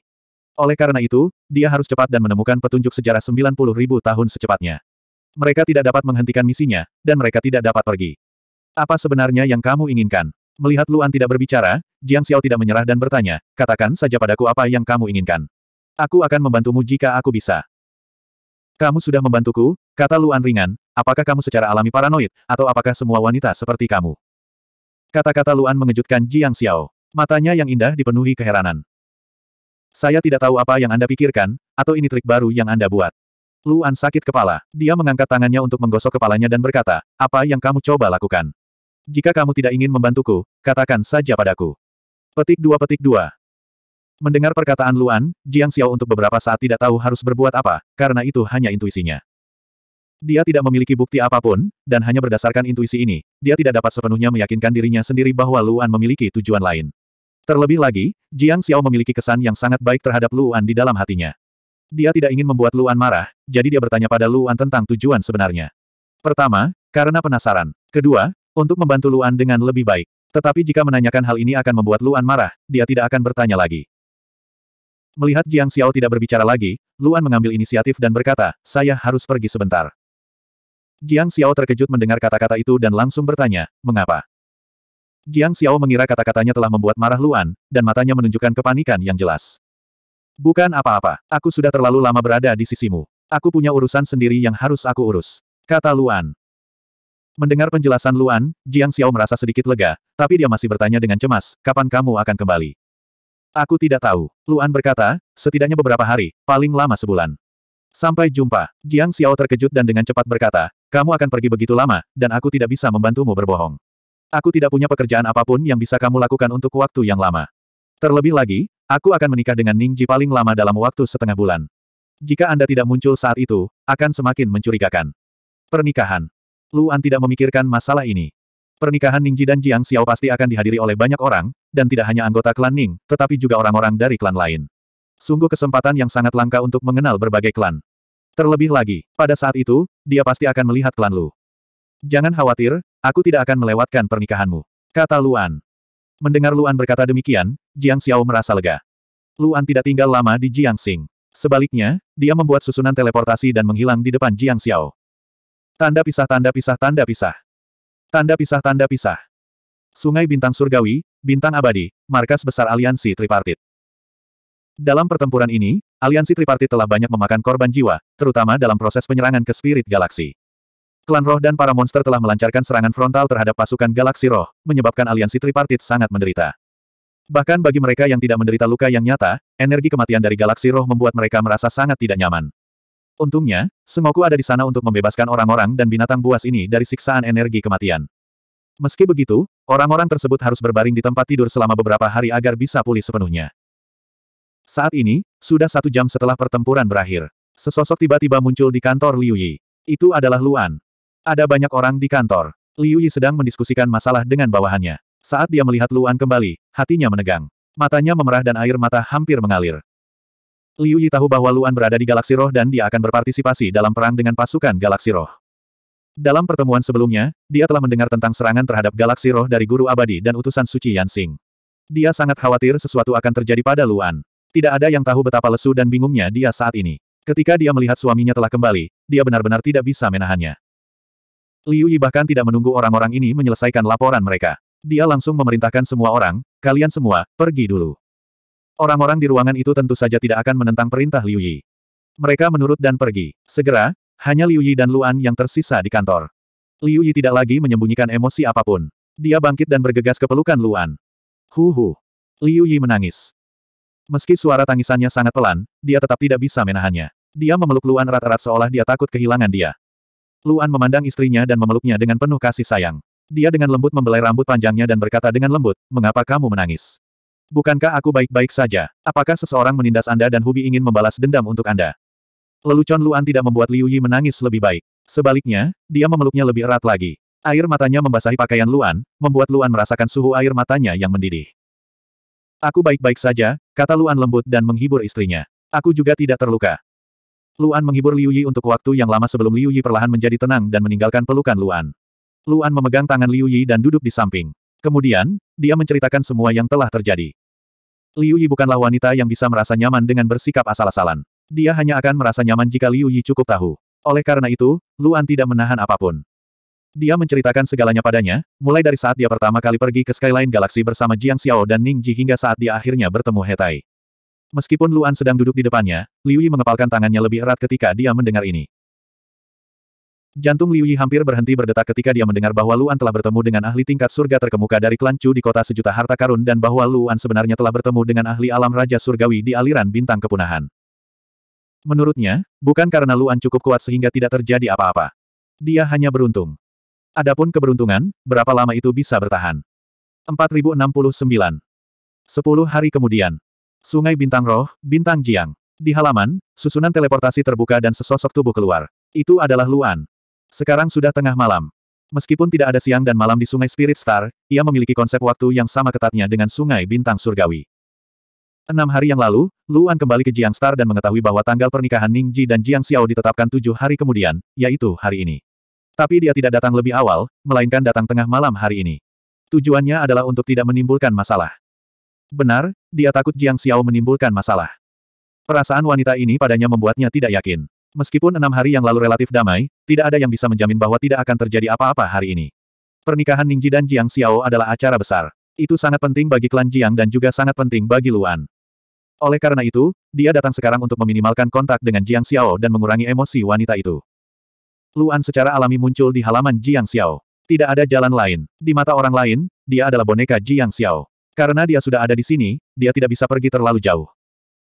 Oleh karena itu, dia harus cepat dan menemukan petunjuk sejarah 90 ribu tahun secepatnya. Mereka tidak dapat menghentikan misinya, dan mereka tidak dapat pergi. Apa sebenarnya yang kamu inginkan? Melihat Luan tidak berbicara, Jiang Xiao tidak menyerah dan bertanya, katakan saja padaku apa yang kamu inginkan. Aku akan membantumu jika aku bisa. Kamu sudah membantuku, kata Luan ringan, apakah kamu secara alami paranoid, atau apakah semua wanita seperti kamu? Kata-kata Luan mengejutkan Jiang Xiao. Matanya yang indah dipenuhi keheranan. Saya tidak tahu apa yang Anda pikirkan, atau ini trik baru yang Anda buat. Luan sakit kepala. Dia mengangkat tangannya untuk menggosok kepalanya dan berkata, apa yang kamu coba lakukan? Jika kamu tidak ingin membantuku, katakan saja padaku. Petik dua petik dua. Mendengar perkataan Luan, Jiang Xiao untuk beberapa saat tidak tahu harus berbuat apa, karena itu hanya intuisinya. Dia tidak memiliki bukti apapun, dan hanya berdasarkan intuisi ini, dia tidak dapat sepenuhnya meyakinkan dirinya sendiri bahwa Luan memiliki tujuan lain. Terlebih lagi, Jiang Xiao memiliki kesan yang sangat baik terhadap Luan di dalam hatinya. Dia tidak ingin membuat Luan marah, jadi dia bertanya pada Luan tentang tujuan sebenarnya. Pertama, karena penasaran. Kedua, untuk membantu Luan dengan lebih baik. Tetapi jika menanyakan hal ini akan membuat Luan marah, dia tidak akan bertanya lagi. Melihat Jiang Xiao tidak berbicara lagi, Luan mengambil inisiatif dan berkata, saya harus pergi sebentar. Jiang Xiao terkejut mendengar kata-kata itu dan langsung bertanya, mengapa? Jiang Xiao mengira kata-katanya telah membuat marah Luan, dan matanya menunjukkan kepanikan yang jelas. Bukan apa-apa, aku sudah terlalu lama berada di sisimu. Aku punya urusan sendiri yang harus aku urus. Kata Luan. Mendengar penjelasan Luan, Jiang Xiao merasa sedikit lega, tapi dia masih bertanya dengan cemas, kapan kamu akan kembali? Aku tidak tahu. Luan berkata, setidaknya beberapa hari, paling lama sebulan. Sampai jumpa. Jiang Xiao terkejut dan dengan cepat berkata, kamu akan pergi begitu lama, dan aku tidak bisa membantumu berbohong. Aku tidak punya pekerjaan apapun yang bisa kamu lakukan untuk waktu yang lama. Terlebih lagi, aku akan menikah dengan Ning Ji paling lama dalam waktu setengah bulan. Jika Anda tidak muncul saat itu, akan semakin mencurigakan. Pernikahan. Luan tidak memikirkan masalah ini. Pernikahan Ningji dan Jiang Xiao pasti akan dihadiri oleh banyak orang, dan tidak hanya anggota klan Ning, tetapi juga orang-orang dari klan lain. Sungguh kesempatan yang sangat langka untuk mengenal berbagai klan. Terlebih lagi, pada saat itu, dia pasti akan melihat klan Lu. Jangan khawatir, aku tidak akan melewatkan pernikahanmu. Kata Luan. Mendengar Luan berkata demikian, Jiang Xiao merasa lega. Luan tidak tinggal lama di Jiang Jiangxing. Sebaliknya, dia membuat susunan teleportasi dan menghilang di depan Jiang Xiao. Tanda pisah tanda pisah tanda pisah. Tanda pisah tanda pisah. Sungai Bintang Surgawi, Bintang Abadi, markas besar aliansi tripartit. Dalam pertempuran ini, aliansi tripartit telah banyak memakan korban jiwa, terutama dalam proses penyerangan ke spirit galaksi. Klan roh dan para monster telah melancarkan serangan frontal terhadap pasukan galaksi roh, menyebabkan aliansi tripartit sangat menderita. Bahkan bagi mereka yang tidak menderita luka yang nyata, energi kematian dari galaksi roh membuat mereka merasa sangat tidak nyaman. Untungnya, Sengoku ada di sana untuk membebaskan orang-orang dan binatang buas ini dari siksaan energi kematian. Meski begitu, orang-orang tersebut harus berbaring di tempat tidur selama beberapa hari agar bisa pulih sepenuhnya. Saat ini, sudah satu jam setelah pertempuran berakhir. Sesosok tiba-tiba muncul di kantor Liu Yi. Itu adalah Luan. Ada banyak orang di kantor. Liu Yi sedang mendiskusikan masalah dengan bawahannya. Saat dia melihat Luan kembali, hatinya menegang. Matanya memerah dan air mata hampir mengalir. Liu Yi tahu bahwa Luan berada di galaksi roh dan dia akan berpartisipasi dalam perang dengan pasukan galaksi roh. Dalam pertemuan sebelumnya, dia telah mendengar tentang serangan terhadap galaksi roh dari Guru Abadi dan utusan Suci Yansing. Dia sangat khawatir sesuatu akan terjadi pada Luan. Tidak ada yang tahu betapa lesu dan bingungnya dia saat ini. Ketika dia melihat suaminya telah kembali, dia benar-benar tidak bisa menahannya. Liu Yi bahkan tidak menunggu orang-orang ini menyelesaikan laporan mereka. Dia langsung memerintahkan semua orang, kalian semua, pergi dulu. Orang-orang di ruangan itu tentu saja tidak akan menentang perintah Liu Yi. Mereka menurut dan pergi. Segera, hanya Liu Yi dan Luan yang tersisa di kantor. Liu Yi tidak lagi menyembunyikan emosi apapun. Dia bangkit dan bergegas ke pelukan Luan. Huhu. Liu Yi menangis. Meski suara tangisannya sangat pelan, dia tetap tidak bisa menahannya. Dia memeluk Luan erat-erat seolah dia takut kehilangan dia. Luan memandang istrinya dan memeluknya dengan penuh kasih sayang. Dia dengan lembut membelai rambut panjangnya dan berkata dengan lembut, mengapa kamu menangis? Bukankah aku baik-baik saja? Apakah seseorang menindas Anda dan Hubi ingin membalas dendam untuk Anda? Lelucon Luan tidak membuat Liu Yi menangis lebih baik. Sebaliknya, dia memeluknya lebih erat lagi. Air matanya membasahi pakaian Luan, membuat Luan merasakan suhu air matanya yang mendidih. Aku baik-baik saja, kata Luan lembut dan menghibur istrinya. Aku juga tidak terluka. Luan menghibur Liu Yi untuk waktu yang lama sebelum Liu Yi perlahan menjadi tenang dan meninggalkan pelukan Luan. Luan memegang tangan Liu Yi dan duduk di samping. Kemudian, dia menceritakan semua yang telah terjadi. Liu Yi bukanlah wanita yang bisa merasa nyaman dengan bersikap asal-asalan. Dia hanya akan merasa nyaman jika Liu Yi cukup tahu. Oleh karena itu, Luan tidak menahan apapun. Dia menceritakan segalanya padanya, mulai dari saat dia pertama kali pergi ke Skyline Galaxy bersama Jiang Xiao dan Ning Ji hingga saat dia akhirnya bertemu Hetai. Meskipun Luan sedang duduk di depannya, Liu Yi mengepalkan tangannya lebih erat ketika dia mendengar ini. Jantung Liu Yi hampir berhenti berdetak ketika dia mendengar bahwa Luan telah bertemu dengan ahli tingkat surga terkemuka dari klan Chu di kota sejuta harta karun dan bahwa Luan sebenarnya telah bertemu dengan ahli alam Raja Surgawi di aliran bintang kepunahan. Menurutnya, bukan karena Luan cukup kuat sehingga tidak terjadi apa-apa. Dia hanya beruntung. Adapun keberuntungan, berapa lama itu bisa bertahan? 4069. 10 hari kemudian. Sungai Bintang Roh, Bintang Jiang. Di halaman, susunan teleportasi terbuka dan sesosok tubuh keluar. Itu adalah Luan. Sekarang sudah tengah malam. Meskipun tidak ada siang dan malam di Sungai Spirit Star, ia memiliki konsep waktu yang sama ketatnya dengan Sungai Bintang Surgawi. Enam hari yang lalu, Luan kembali ke Jiang Star dan mengetahui bahwa tanggal pernikahan Ning Ji dan Jiang Xiao ditetapkan tujuh hari kemudian, yaitu hari ini. Tapi dia tidak datang lebih awal, melainkan datang tengah malam hari ini. Tujuannya adalah untuk tidak menimbulkan masalah. Benar, dia takut Jiang Xiao menimbulkan masalah. Perasaan wanita ini padanya membuatnya tidak yakin. Meskipun enam hari yang lalu relatif damai, tidak ada yang bisa menjamin bahwa tidak akan terjadi apa-apa hari ini. Pernikahan Ning Ji dan Jiang Xiao adalah acara besar. Itu sangat penting bagi klan Jiang dan juga sangat penting bagi Luan. Oleh karena itu, dia datang sekarang untuk meminimalkan kontak dengan Jiang Xiao dan mengurangi emosi wanita itu. Luan secara alami muncul di halaman Jiang Xiao. Tidak ada jalan lain. Di mata orang lain, dia adalah boneka Jiang Xiao. Karena dia sudah ada di sini, dia tidak bisa pergi terlalu jauh.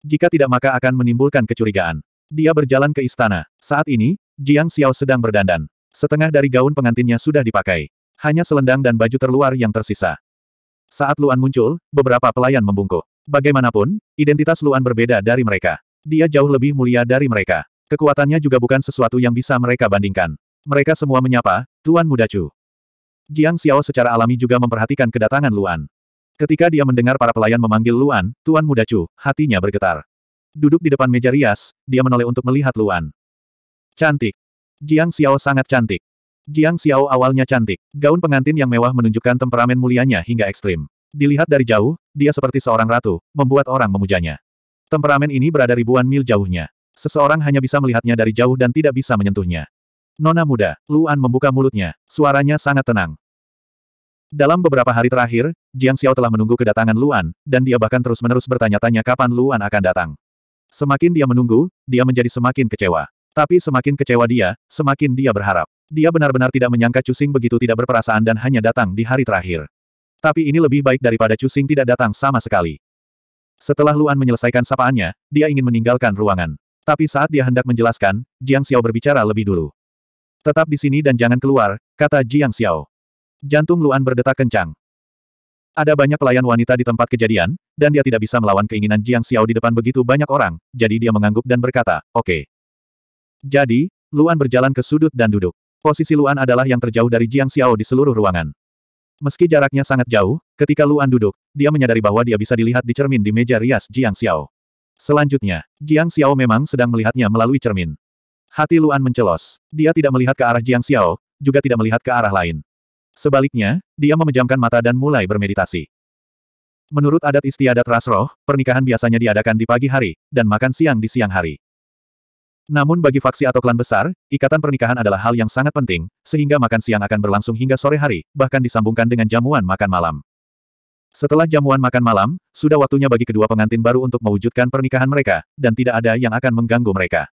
Jika tidak maka akan menimbulkan kecurigaan. Dia berjalan ke istana. Saat ini, Jiang Xiao sedang berdandan. Setengah dari gaun pengantinnya sudah dipakai. Hanya selendang dan baju terluar yang tersisa. Saat Luan muncul, beberapa pelayan membungkuk. Bagaimanapun, identitas Luan berbeda dari mereka. Dia jauh lebih mulia dari mereka. Kekuatannya juga bukan sesuatu yang bisa mereka bandingkan. Mereka semua menyapa, Tuan Muda Chu. Jiang Xiao secara alami juga memperhatikan kedatangan Luan. Ketika dia mendengar para pelayan memanggil Luan, Tuan Muda Chu, hatinya bergetar. Duduk di depan meja rias, dia menoleh untuk melihat Luan. Cantik. Jiang Xiao sangat cantik. Jiang Xiao awalnya cantik. Gaun pengantin yang mewah menunjukkan temperamen mulianya hingga ekstrim. Dilihat dari jauh, dia seperti seorang ratu, membuat orang memujanya. Temperamen ini berada ribuan mil jauhnya. Seseorang hanya bisa melihatnya dari jauh dan tidak bisa menyentuhnya. Nona muda, Luan membuka mulutnya, suaranya sangat tenang. Dalam beberapa hari terakhir, Jiang Xiao telah menunggu kedatangan Luan, dan dia bahkan terus-menerus bertanya-tanya kapan Luan akan datang. Semakin dia menunggu, dia menjadi semakin kecewa. Tapi semakin kecewa dia, semakin dia berharap. Dia benar-benar tidak menyangka Cusing begitu tidak berperasaan dan hanya datang di hari terakhir. Tapi ini lebih baik daripada Cusing tidak datang sama sekali. Setelah Luan menyelesaikan sapaannya, dia ingin meninggalkan ruangan. Tapi saat dia hendak menjelaskan, Jiang Xiao berbicara lebih dulu. Tetap di sini dan jangan keluar, kata Jiang Xiao. Jantung Luan berdetak kencang. Ada banyak pelayan wanita di tempat kejadian, dan dia tidak bisa melawan keinginan Jiang Xiao di depan begitu banyak orang, jadi dia mengangguk dan berkata, oke. Okay. Jadi, Luan berjalan ke sudut dan duduk. Posisi Luan adalah yang terjauh dari Jiang Xiao di seluruh ruangan. Meski jaraknya sangat jauh, ketika Luan duduk, dia menyadari bahwa dia bisa dilihat di cermin di meja rias Jiang Xiao. Selanjutnya, Jiang Xiao memang sedang melihatnya melalui cermin. Hati Luan mencelos. Dia tidak melihat ke arah Jiang Xiao, juga tidak melihat ke arah lain. Sebaliknya, dia memejamkan mata dan mulai bermeditasi. Menurut adat istiadat Rasroh, pernikahan biasanya diadakan di pagi hari, dan makan siang di siang hari. Namun bagi faksi atau klan besar, ikatan pernikahan adalah hal yang sangat penting, sehingga makan siang akan berlangsung hingga sore hari, bahkan disambungkan dengan jamuan makan malam. Setelah jamuan makan malam, sudah waktunya bagi kedua pengantin baru untuk mewujudkan pernikahan mereka, dan tidak ada yang akan mengganggu mereka.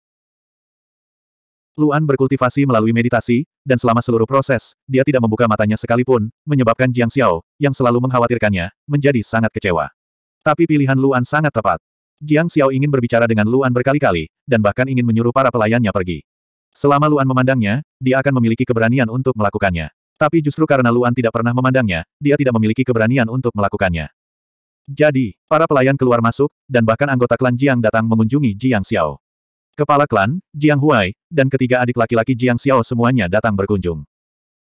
Luan berkultivasi melalui meditasi, dan selama seluruh proses, dia tidak membuka matanya sekalipun, menyebabkan Jiang Xiao, yang selalu mengkhawatirkannya, menjadi sangat kecewa. Tapi pilihan Luan sangat tepat. Jiang Xiao ingin berbicara dengan Luan berkali-kali, dan bahkan ingin menyuruh para pelayannya pergi. Selama Luan memandangnya, dia akan memiliki keberanian untuk melakukannya. Tapi justru karena Luan tidak pernah memandangnya, dia tidak memiliki keberanian untuk melakukannya. Jadi, para pelayan keluar masuk, dan bahkan anggota klan Jiang datang mengunjungi Jiang Xiao. Kepala klan, Jiang Huai, dan ketiga adik laki-laki Jiang Xiao semuanya datang berkunjung.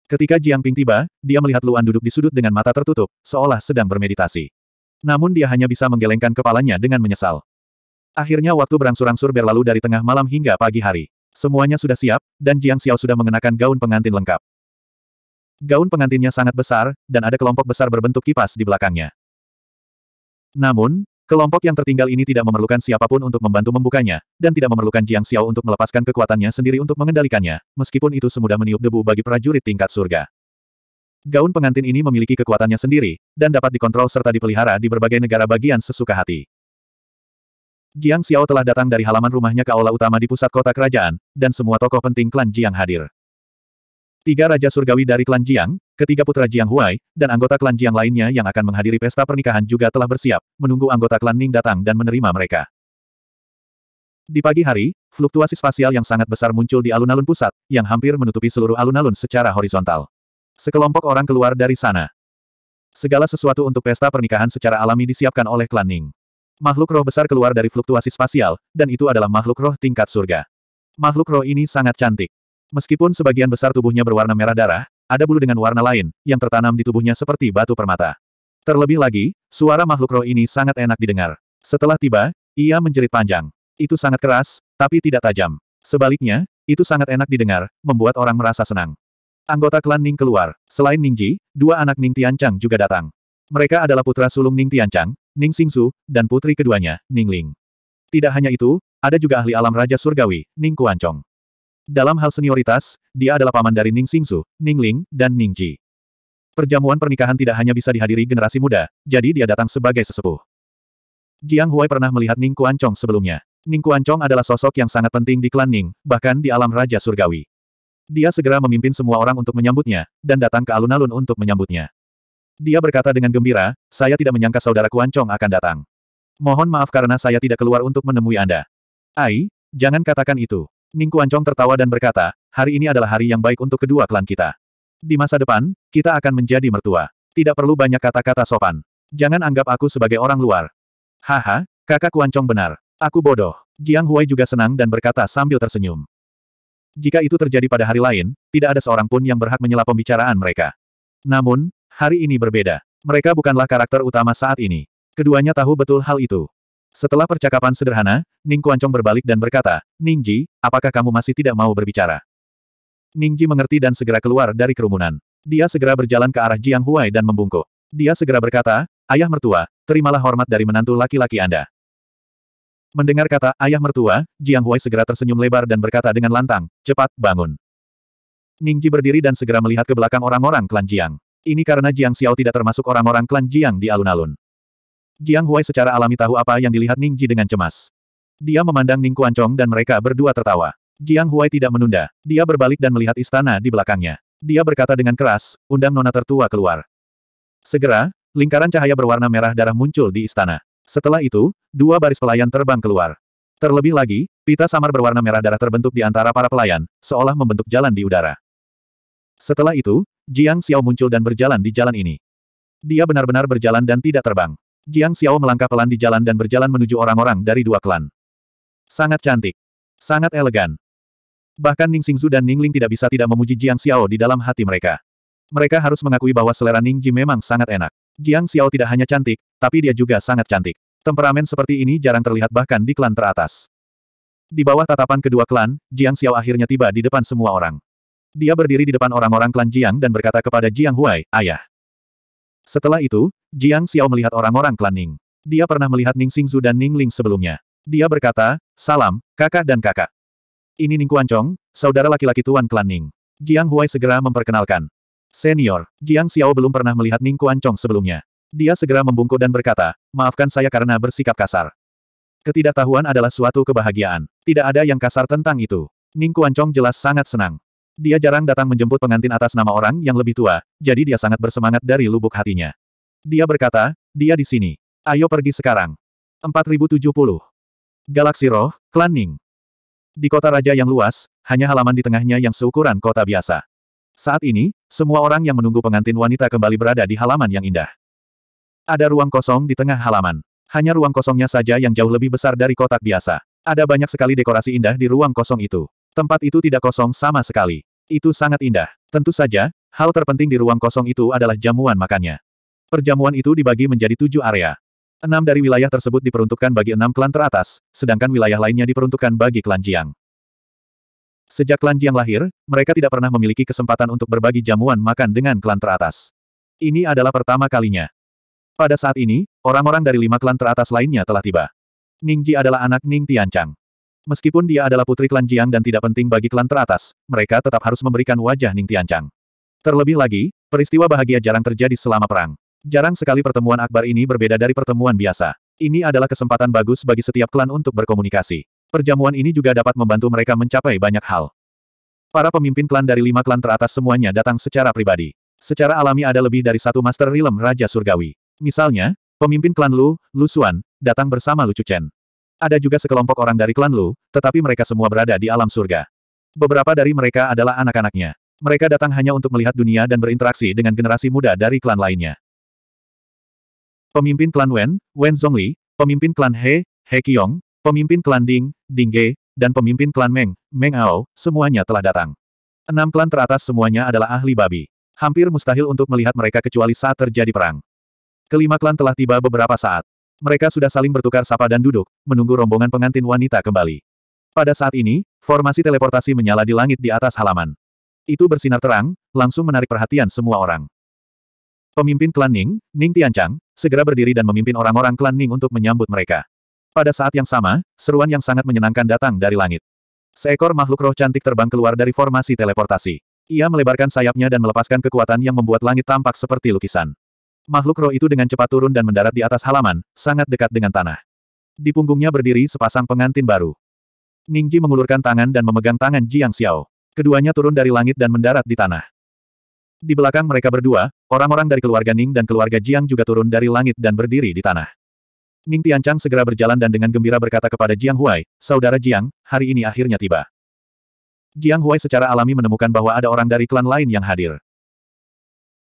Ketika Jiang Ping tiba, dia melihat Luan duduk di sudut dengan mata tertutup, seolah sedang bermeditasi. Namun dia hanya bisa menggelengkan kepalanya dengan menyesal. Akhirnya waktu berangsur-angsur berlalu dari tengah malam hingga pagi hari. Semuanya sudah siap, dan Jiang Xiao sudah mengenakan gaun pengantin lengkap. Gaun pengantinnya sangat besar, dan ada kelompok besar berbentuk kipas di belakangnya. Namun, kelompok yang tertinggal ini tidak memerlukan siapapun untuk membantu membukanya, dan tidak memerlukan Jiang Xiao untuk melepaskan kekuatannya sendiri untuk mengendalikannya, meskipun itu semudah meniup debu bagi prajurit tingkat surga. Gaun pengantin ini memiliki kekuatannya sendiri, dan dapat dikontrol serta dipelihara di berbagai negara bagian sesuka hati. Jiang Xiao telah datang dari halaman rumahnya ke aula utama di pusat kota kerajaan, dan semua tokoh penting klan Jiang hadir. Tiga Raja Surgawi dari klan Jiang, ketiga putra Jiang Huai, dan anggota klan Jiang lainnya yang akan menghadiri pesta pernikahan juga telah bersiap, menunggu anggota klan Ning datang dan menerima mereka. Di pagi hari, fluktuasi spasial yang sangat besar muncul di alun-alun pusat, yang hampir menutupi seluruh alun-alun secara horizontal. Sekelompok orang keluar dari sana. Segala sesuatu untuk pesta pernikahan secara alami disiapkan oleh klan Ning. Makhluk roh besar keluar dari fluktuasi spasial, dan itu adalah makhluk roh tingkat surga. Makhluk roh ini sangat cantik. Meskipun sebagian besar tubuhnya berwarna merah darah, ada bulu dengan warna lain, yang tertanam di tubuhnya seperti batu permata. Terlebih lagi, suara makhluk roh ini sangat enak didengar. Setelah tiba, ia menjerit panjang. Itu sangat keras, tapi tidak tajam. Sebaliknya, itu sangat enak didengar, membuat orang merasa senang. Anggota klan Ning keluar. Selain Ningji, dua anak Ning Tianchang juga datang. Mereka adalah putra sulung Ning Tianchang, Ning Xingsu, dan putri keduanya, Ning Ling. Tidak hanya itu, ada juga ahli alam Raja Surgawi, Ning Kuancong. Dalam hal senioritas, dia adalah paman dari Ning Xingsu, Ning Ling, dan Ning Ji. Perjamuan pernikahan tidak hanya bisa dihadiri generasi muda, jadi dia datang sebagai sesepuh. Jiang Huai pernah melihat Ning Kuancong sebelumnya. Ning Kuancong adalah sosok yang sangat penting di klan Ning, bahkan di alam Raja Surgawi. Dia segera memimpin semua orang untuk menyambutnya, dan datang ke alun-alun untuk menyambutnya. Dia berkata dengan gembira, saya tidak menyangka saudara Kuan Chong akan datang. Mohon maaf karena saya tidak keluar untuk menemui Anda. Ai, jangan katakan itu. Ning Kuan Chong tertawa dan berkata, hari ini adalah hari yang baik untuk kedua klan kita. Di masa depan, kita akan menjadi mertua. Tidak perlu banyak kata-kata sopan. Jangan anggap aku sebagai orang luar. Haha, kakak Kuan Chong benar. Aku bodoh. Jiang Huai juga senang dan berkata sambil tersenyum. Jika itu terjadi pada hari lain, tidak ada seorang pun yang berhak menyela pembicaraan mereka. Namun, hari ini berbeda. Mereka bukanlah karakter utama saat ini. Keduanya tahu betul hal itu. Setelah percakapan sederhana, Ning Kuancong berbalik dan berkata, Ning Ji, apakah kamu masih tidak mau berbicara? Ning Ji mengerti dan segera keluar dari kerumunan. Dia segera berjalan ke arah Jiang Huai dan membungkuk. Dia segera berkata, Ayah mertua, terimalah hormat dari menantu laki-laki Anda. Mendengar kata ayah mertua, Jiang Huai segera tersenyum lebar dan berkata dengan lantang, cepat, bangun. Ning Ji berdiri dan segera melihat ke belakang orang-orang klan Jiang. Ini karena Jiang Xiao tidak termasuk orang-orang klan Jiang di alun-alun. Jiang Huai secara alami tahu apa yang dilihat Ning Ji dengan cemas. Dia memandang Ning Kuancong dan mereka berdua tertawa. Jiang Huai tidak menunda, dia berbalik dan melihat istana di belakangnya. Dia berkata dengan keras, undang nona tertua keluar. Segera, lingkaran cahaya berwarna merah darah muncul di istana. Setelah itu, dua baris pelayan terbang keluar. Terlebih lagi, pita samar berwarna merah darah terbentuk di antara para pelayan, seolah membentuk jalan di udara. Setelah itu, Jiang Xiao muncul dan berjalan di jalan ini. Dia benar-benar berjalan dan tidak terbang. Jiang Xiao melangkah pelan di jalan dan berjalan menuju orang-orang dari dua klan. Sangat cantik. Sangat elegan. Bahkan Ning Xingzu dan Ning Ling tidak bisa tidak memuji Jiang Xiao di dalam hati mereka. Mereka harus mengakui bahwa selera Ning Ji memang sangat enak. Jiang Xiao tidak hanya cantik, tapi dia juga sangat cantik. Temperamen seperti ini jarang terlihat bahkan di klan teratas. Di bawah tatapan kedua klan, Jiang Xiao akhirnya tiba di depan semua orang. Dia berdiri di depan orang-orang klan Jiang dan berkata kepada Jiang Huai, ayah. Setelah itu, Jiang Xiao melihat orang-orang klan Ning. Dia pernah melihat Ning Xingzu dan Ning Ling sebelumnya. Dia berkata, salam, kakak dan kakak. Ini Ning Kuancong, saudara laki-laki tuan klan Ning. Jiang Huai segera memperkenalkan. Senior, Jiang Xiao belum pernah melihat Ning Kuan Chong sebelumnya. Dia segera membungkuk dan berkata, maafkan saya karena bersikap kasar. Ketidaktahuan adalah suatu kebahagiaan. Tidak ada yang kasar tentang itu. Ning Kuan Chong jelas sangat senang. Dia jarang datang menjemput pengantin atas nama orang yang lebih tua, jadi dia sangat bersemangat dari lubuk hatinya. Dia berkata, dia di sini. Ayo pergi sekarang. 4070. Galaksi Roh, Klan Ning. Di kota raja yang luas, hanya halaman di tengahnya yang seukuran kota biasa. Saat ini, semua orang yang menunggu pengantin wanita kembali berada di halaman yang indah. Ada ruang kosong di tengah halaman. Hanya ruang kosongnya saja yang jauh lebih besar dari kotak biasa. Ada banyak sekali dekorasi indah di ruang kosong itu. Tempat itu tidak kosong sama sekali. Itu sangat indah. Tentu saja, hal terpenting di ruang kosong itu adalah jamuan makannya. Perjamuan itu dibagi menjadi tujuh area. Enam dari wilayah tersebut diperuntukkan bagi enam klan teratas, sedangkan wilayah lainnya diperuntukkan bagi klan Jiang. Sejak klan Jiang lahir, mereka tidak pernah memiliki kesempatan untuk berbagi jamuan makan dengan klan teratas. Ini adalah pertama kalinya. Pada saat ini, orang-orang dari lima klan teratas lainnya telah tiba. Ning Ji adalah anak Ning Tianchang. Meskipun dia adalah putri klan Jiang dan tidak penting bagi klan teratas, mereka tetap harus memberikan wajah Ning Tianchang. Terlebih lagi, peristiwa bahagia jarang terjadi selama perang. Jarang sekali pertemuan akbar ini berbeda dari pertemuan biasa. Ini adalah kesempatan bagus bagi setiap klan untuk berkomunikasi. Perjamuan ini juga dapat membantu mereka mencapai banyak hal. Para pemimpin klan dari lima klan teratas semuanya datang secara pribadi. Secara alami ada lebih dari satu Master rilem Raja Surgawi. Misalnya, pemimpin klan Lu, Lu Xuan, datang bersama Lu Chen. Ada juga sekelompok orang dari klan Lu, tetapi mereka semua berada di alam surga. Beberapa dari mereka adalah anak-anaknya. Mereka datang hanya untuk melihat dunia dan berinteraksi dengan generasi muda dari klan lainnya. Pemimpin klan Wen, Wen Zhongli, pemimpin klan He, He Qiong, Pemimpin klan Ding, Dingge, dan pemimpin klan Meng, Meng Ao, semuanya telah datang. Enam klan teratas semuanya adalah ahli babi. Hampir mustahil untuk melihat mereka kecuali saat terjadi perang. Kelima klan telah tiba beberapa saat. Mereka sudah saling bertukar sapa dan duduk, menunggu rombongan pengantin wanita kembali. Pada saat ini, formasi teleportasi menyala di langit di atas halaman. Itu bersinar terang, langsung menarik perhatian semua orang. Pemimpin klan Ning, Ning Tianchang, segera berdiri dan memimpin orang-orang klan Ning untuk menyambut mereka. Pada saat yang sama, seruan yang sangat menyenangkan datang dari langit. Seekor makhluk roh cantik terbang keluar dari formasi teleportasi. Ia melebarkan sayapnya dan melepaskan kekuatan yang membuat langit tampak seperti lukisan. Makhluk roh itu dengan cepat turun dan mendarat di atas halaman, sangat dekat dengan tanah. Di punggungnya berdiri sepasang pengantin baru. Ningji mengulurkan tangan dan memegang tangan Jiang Xiao. Keduanya turun dari langit dan mendarat di tanah. Di belakang mereka berdua, orang-orang dari keluarga Ning dan keluarga Jiang juga turun dari langit dan berdiri di tanah. Ning Tianchang segera berjalan dan dengan gembira berkata kepada Jiang Huai, Saudara Jiang, hari ini akhirnya tiba. Jiang Huai secara alami menemukan bahwa ada orang dari klan lain yang hadir.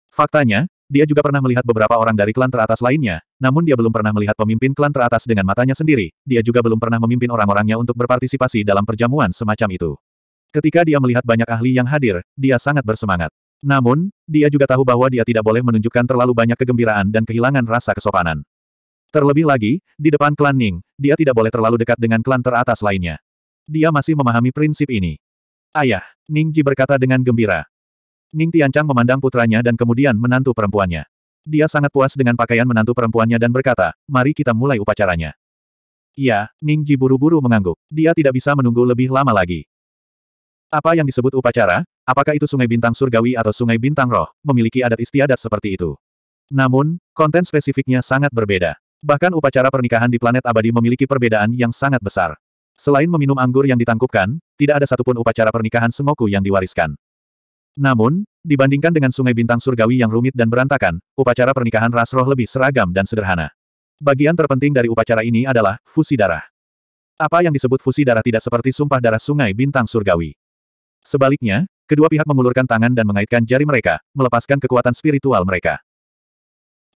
Faktanya, dia juga pernah melihat beberapa orang dari klan teratas lainnya, namun dia belum pernah melihat pemimpin klan teratas dengan matanya sendiri, dia juga belum pernah memimpin orang-orangnya untuk berpartisipasi dalam perjamuan semacam itu. Ketika dia melihat banyak ahli yang hadir, dia sangat bersemangat. Namun, dia juga tahu bahwa dia tidak boleh menunjukkan terlalu banyak kegembiraan dan kehilangan rasa kesopanan. Terlebih lagi, di depan klan Ning, dia tidak boleh terlalu dekat dengan klan teratas lainnya. Dia masih memahami prinsip ini. Ayah, Ning Ji berkata dengan gembira. Ning Tiancang memandang putranya dan kemudian menantu perempuannya. Dia sangat puas dengan pakaian menantu perempuannya dan berkata, mari kita mulai upacaranya. Ya, Ning Ji buru-buru mengangguk. Dia tidak bisa menunggu lebih lama lagi. Apa yang disebut upacara, apakah itu sungai bintang surgawi atau sungai bintang roh, memiliki adat istiadat seperti itu. Namun, konten spesifiknya sangat berbeda. Bahkan upacara pernikahan di planet abadi memiliki perbedaan yang sangat besar. Selain meminum anggur yang ditangkupkan, tidak ada satupun upacara pernikahan Sengoku yang diwariskan. Namun, dibandingkan dengan sungai bintang surgawi yang rumit dan berantakan, upacara pernikahan ras roh lebih seragam dan sederhana. Bagian terpenting dari upacara ini adalah fusi darah. Apa yang disebut fusi darah tidak seperti sumpah darah sungai bintang surgawi. Sebaliknya, kedua pihak mengulurkan tangan dan mengaitkan jari mereka, melepaskan kekuatan spiritual mereka.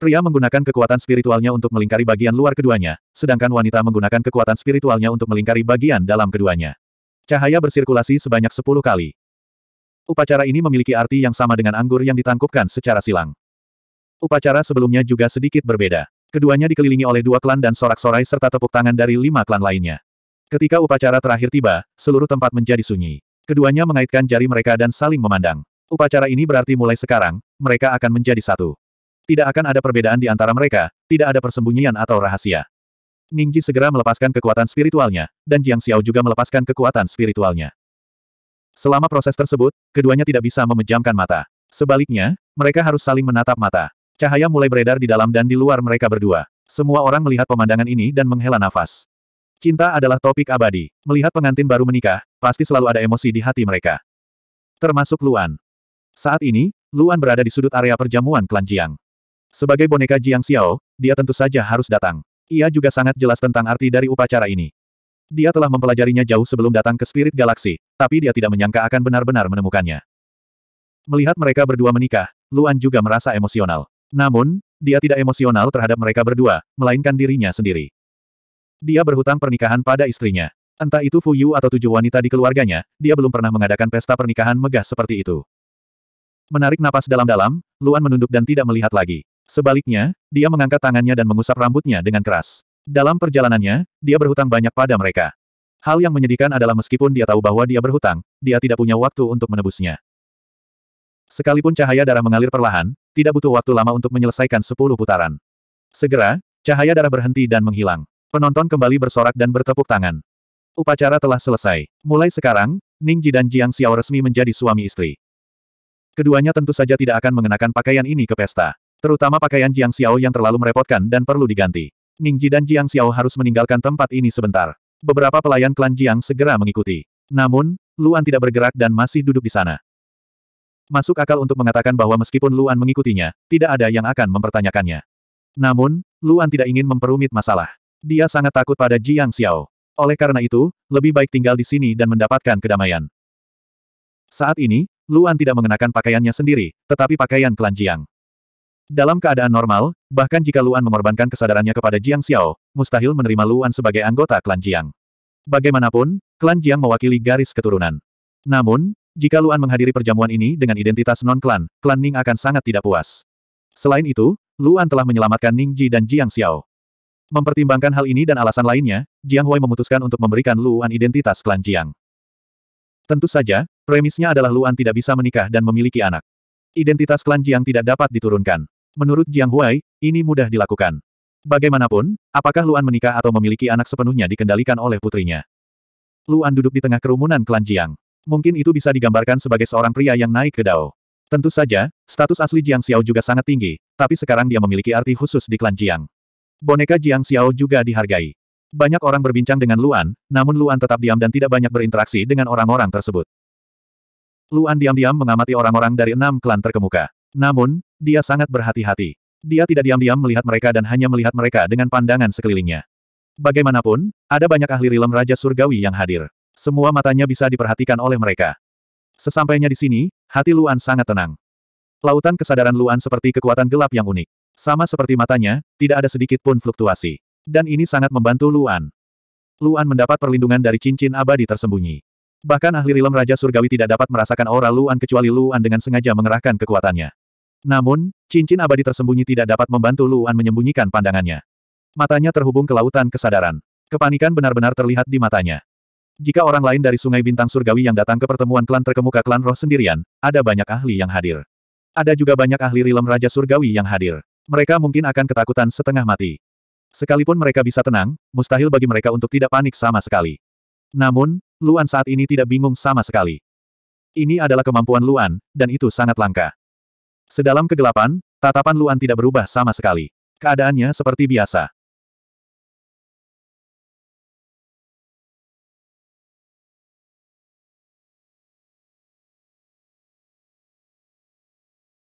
Pria menggunakan kekuatan spiritualnya untuk melingkari bagian luar keduanya, sedangkan wanita menggunakan kekuatan spiritualnya untuk melingkari bagian dalam keduanya. Cahaya bersirkulasi sebanyak sepuluh kali. Upacara ini memiliki arti yang sama dengan anggur yang ditangkupkan secara silang. Upacara sebelumnya juga sedikit berbeda. Keduanya dikelilingi oleh dua klan dan sorak-sorai serta tepuk tangan dari lima klan lainnya. Ketika upacara terakhir tiba, seluruh tempat menjadi sunyi. Keduanya mengaitkan jari mereka dan saling memandang. Upacara ini berarti mulai sekarang, mereka akan menjadi satu. Tidak akan ada perbedaan di antara mereka, tidak ada persembunyian atau rahasia. Ningji segera melepaskan kekuatan spiritualnya, dan Jiang Xiao juga melepaskan kekuatan spiritualnya. Selama proses tersebut, keduanya tidak bisa memejamkan mata. Sebaliknya, mereka harus saling menatap mata. Cahaya mulai beredar di dalam dan di luar mereka berdua. Semua orang melihat pemandangan ini dan menghela nafas. Cinta adalah topik abadi. Melihat pengantin baru menikah, pasti selalu ada emosi di hati mereka. Termasuk Luan. Saat ini, Luan berada di sudut area perjamuan klan Jiang. Sebagai boneka Jiang Xiao, dia tentu saja harus datang. Ia juga sangat jelas tentang arti dari upacara ini. Dia telah mempelajarinya jauh sebelum datang ke Spirit Galaxy, tapi dia tidak menyangka akan benar-benar menemukannya. Melihat mereka berdua menikah, Luan juga merasa emosional. Namun, dia tidak emosional terhadap mereka berdua, melainkan dirinya sendiri. Dia berhutang pernikahan pada istrinya. Entah itu Fuyu atau tujuh wanita di keluarganya, dia belum pernah mengadakan pesta pernikahan megah seperti itu. Menarik napas dalam-dalam, Luan menunduk dan tidak melihat lagi. Sebaliknya, dia mengangkat tangannya dan mengusap rambutnya dengan keras. Dalam perjalanannya, dia berhutang banyak pada mereka. Hal yang menyedihkan adalah meskipun dia tahu bahwa dia berhutang, dia tidak punya waktu untuk menebusnya. Sekalipun cahaya darah mengalir perlahan, tidak butuh waktu lama untuk menyelesaikan sepuluh putaran. Segera, cahaya darah berhenti dan menghilang. Penonton kembali bersorak dan bertepuk tangan. Upacara telah selesai. Mulai sekarang, Ning Ji dan Jiang Xiao resmi menjadi suami istri. Keduanya tentu saja tidak akan mengenakan pakaian ini ke pesta. Terutama pakaian Jiang Xiao yang terlalu merepotkan dan perlu diganti. Ning Ji dan Jiang Xiao harus meninggalkan tempat ini sebentar. Beberapa pelayan klan Jiang segera mengikuti. Namun, Luan tidak bergerak dan masih duduk di sana. Masuk akal untuk mengatakan bahwa meskipun Luan mengikutinya, tidak ada yang akan mempertanyakannya. Namun, Luan tidak ingin memperumit masalah. Dia sangat takut pada Jiang Xiao. Oleh karena itu, lebih baik tinggal di sini dan mendapatkan kedamaian. Saat ini, Luan tidak mengenakan pakaiannya sendiri, tetapi pakaian klan Jiang. Dalam keadaan normal, bahkan jika Luan mengorbankan kesadarannya kepada Jiang Xiao, mustahil menerima Luan sebagai anggota klan Jiang. Bagaimanapun, klan Jiang mewakili garis keturunan. Namun, jika Luan menghadiri perjamuan ini dengan identitas non-klan, klan Ning akan sangat tidak puas. Selain itu, Luan telah menyelamatkan Ning Ji dan Jiang Xiao. Mempertimbangkan hal ini dan alasan lainnya, Jiang Hui memutuskan untuk memberikan Luan identitas klan Jiang. Tentu saja, Premisnya adalah Luan tidak bisa menikah dan memiliki anak. Identitas klan Jiang tidak dapat diturunkan. Menurut Jiang Huai, ini mudah dilakukan. Bagaimanapun, apakah Luan menikah atau memiliki anak sepenuhnya dikendalikan oleh putrinya. Luan duduk di tengah kerumunan klan Jiang. Mungkin itu bisa digambarkan sebagai seorang pria yang naik ke dao. Tentu saja, status asli Jiang Xiao juga sangat tinggi, tapi sekarang dia memiliki arti khusus di klan Jiang. Boneka Jiang Xiao juga dihargai. Banyak orang berbincang dengan Luan, namun Luan tetap diam dan tidak banyak berinteraksi dengan orang-orang tersebut. Luan diam-diam mengamati orang-orang dari enam klan terkemuka. Namun, dia sangat berhati-hati. Dia tidak diam-diam melihat mereka dan hanya melihat mereka dengan pandangan sekelilingnya. Bagaimanapun, ada banyak ahli rilem Raja Surgawi yang hadir. Semua matanya bisa diperhatikan oleh mereka. Sesampainya di sini, hati Luan sangat tenang. Lautan kesadaran Luan seperti kekuatan gelap yang unik. Sama seperti matanya, tidak ada sedikit pun fluktuasi. Dan ini sangat membantu Luan. Luan mendapat perlindungan dari cincin abadi tersembunyi. Bahkan ahli rilem Raja Surgawi tidak dapat merasakan aura Luan kecuali Luan dengan sengaja mengerahkan kekuatannya. Namun, cincin abadi tersembunyi tidak dapat membantu Luan menyembunyikan pandangannya. Matanya terhubung ke lautan kesadaran. Kepanikan benar-benar terlihat di matanya. Jika orang lain dari Sungai Bintang Surgawi yang datang ke pertemuan klan terkemuka klan roh sendirian, ada banyak ahli yang hadir. Ada juga banyak ahli rilem Raja Surgawi yang hadir. Mereka mungkin akan ketakutan setengah mati. Sekalipun mereka bisa tenang, mustahil bagi mereka untuk tidak panik sama sekali. Namun, Luan saat ini tidak bingung sama sekali. Ini adalah kemampuan Luan, dan itu sangat langka. Sedalam kegelapan, tatapan Luan tidak berubah sama sekali. Keadaannya seperti biasa.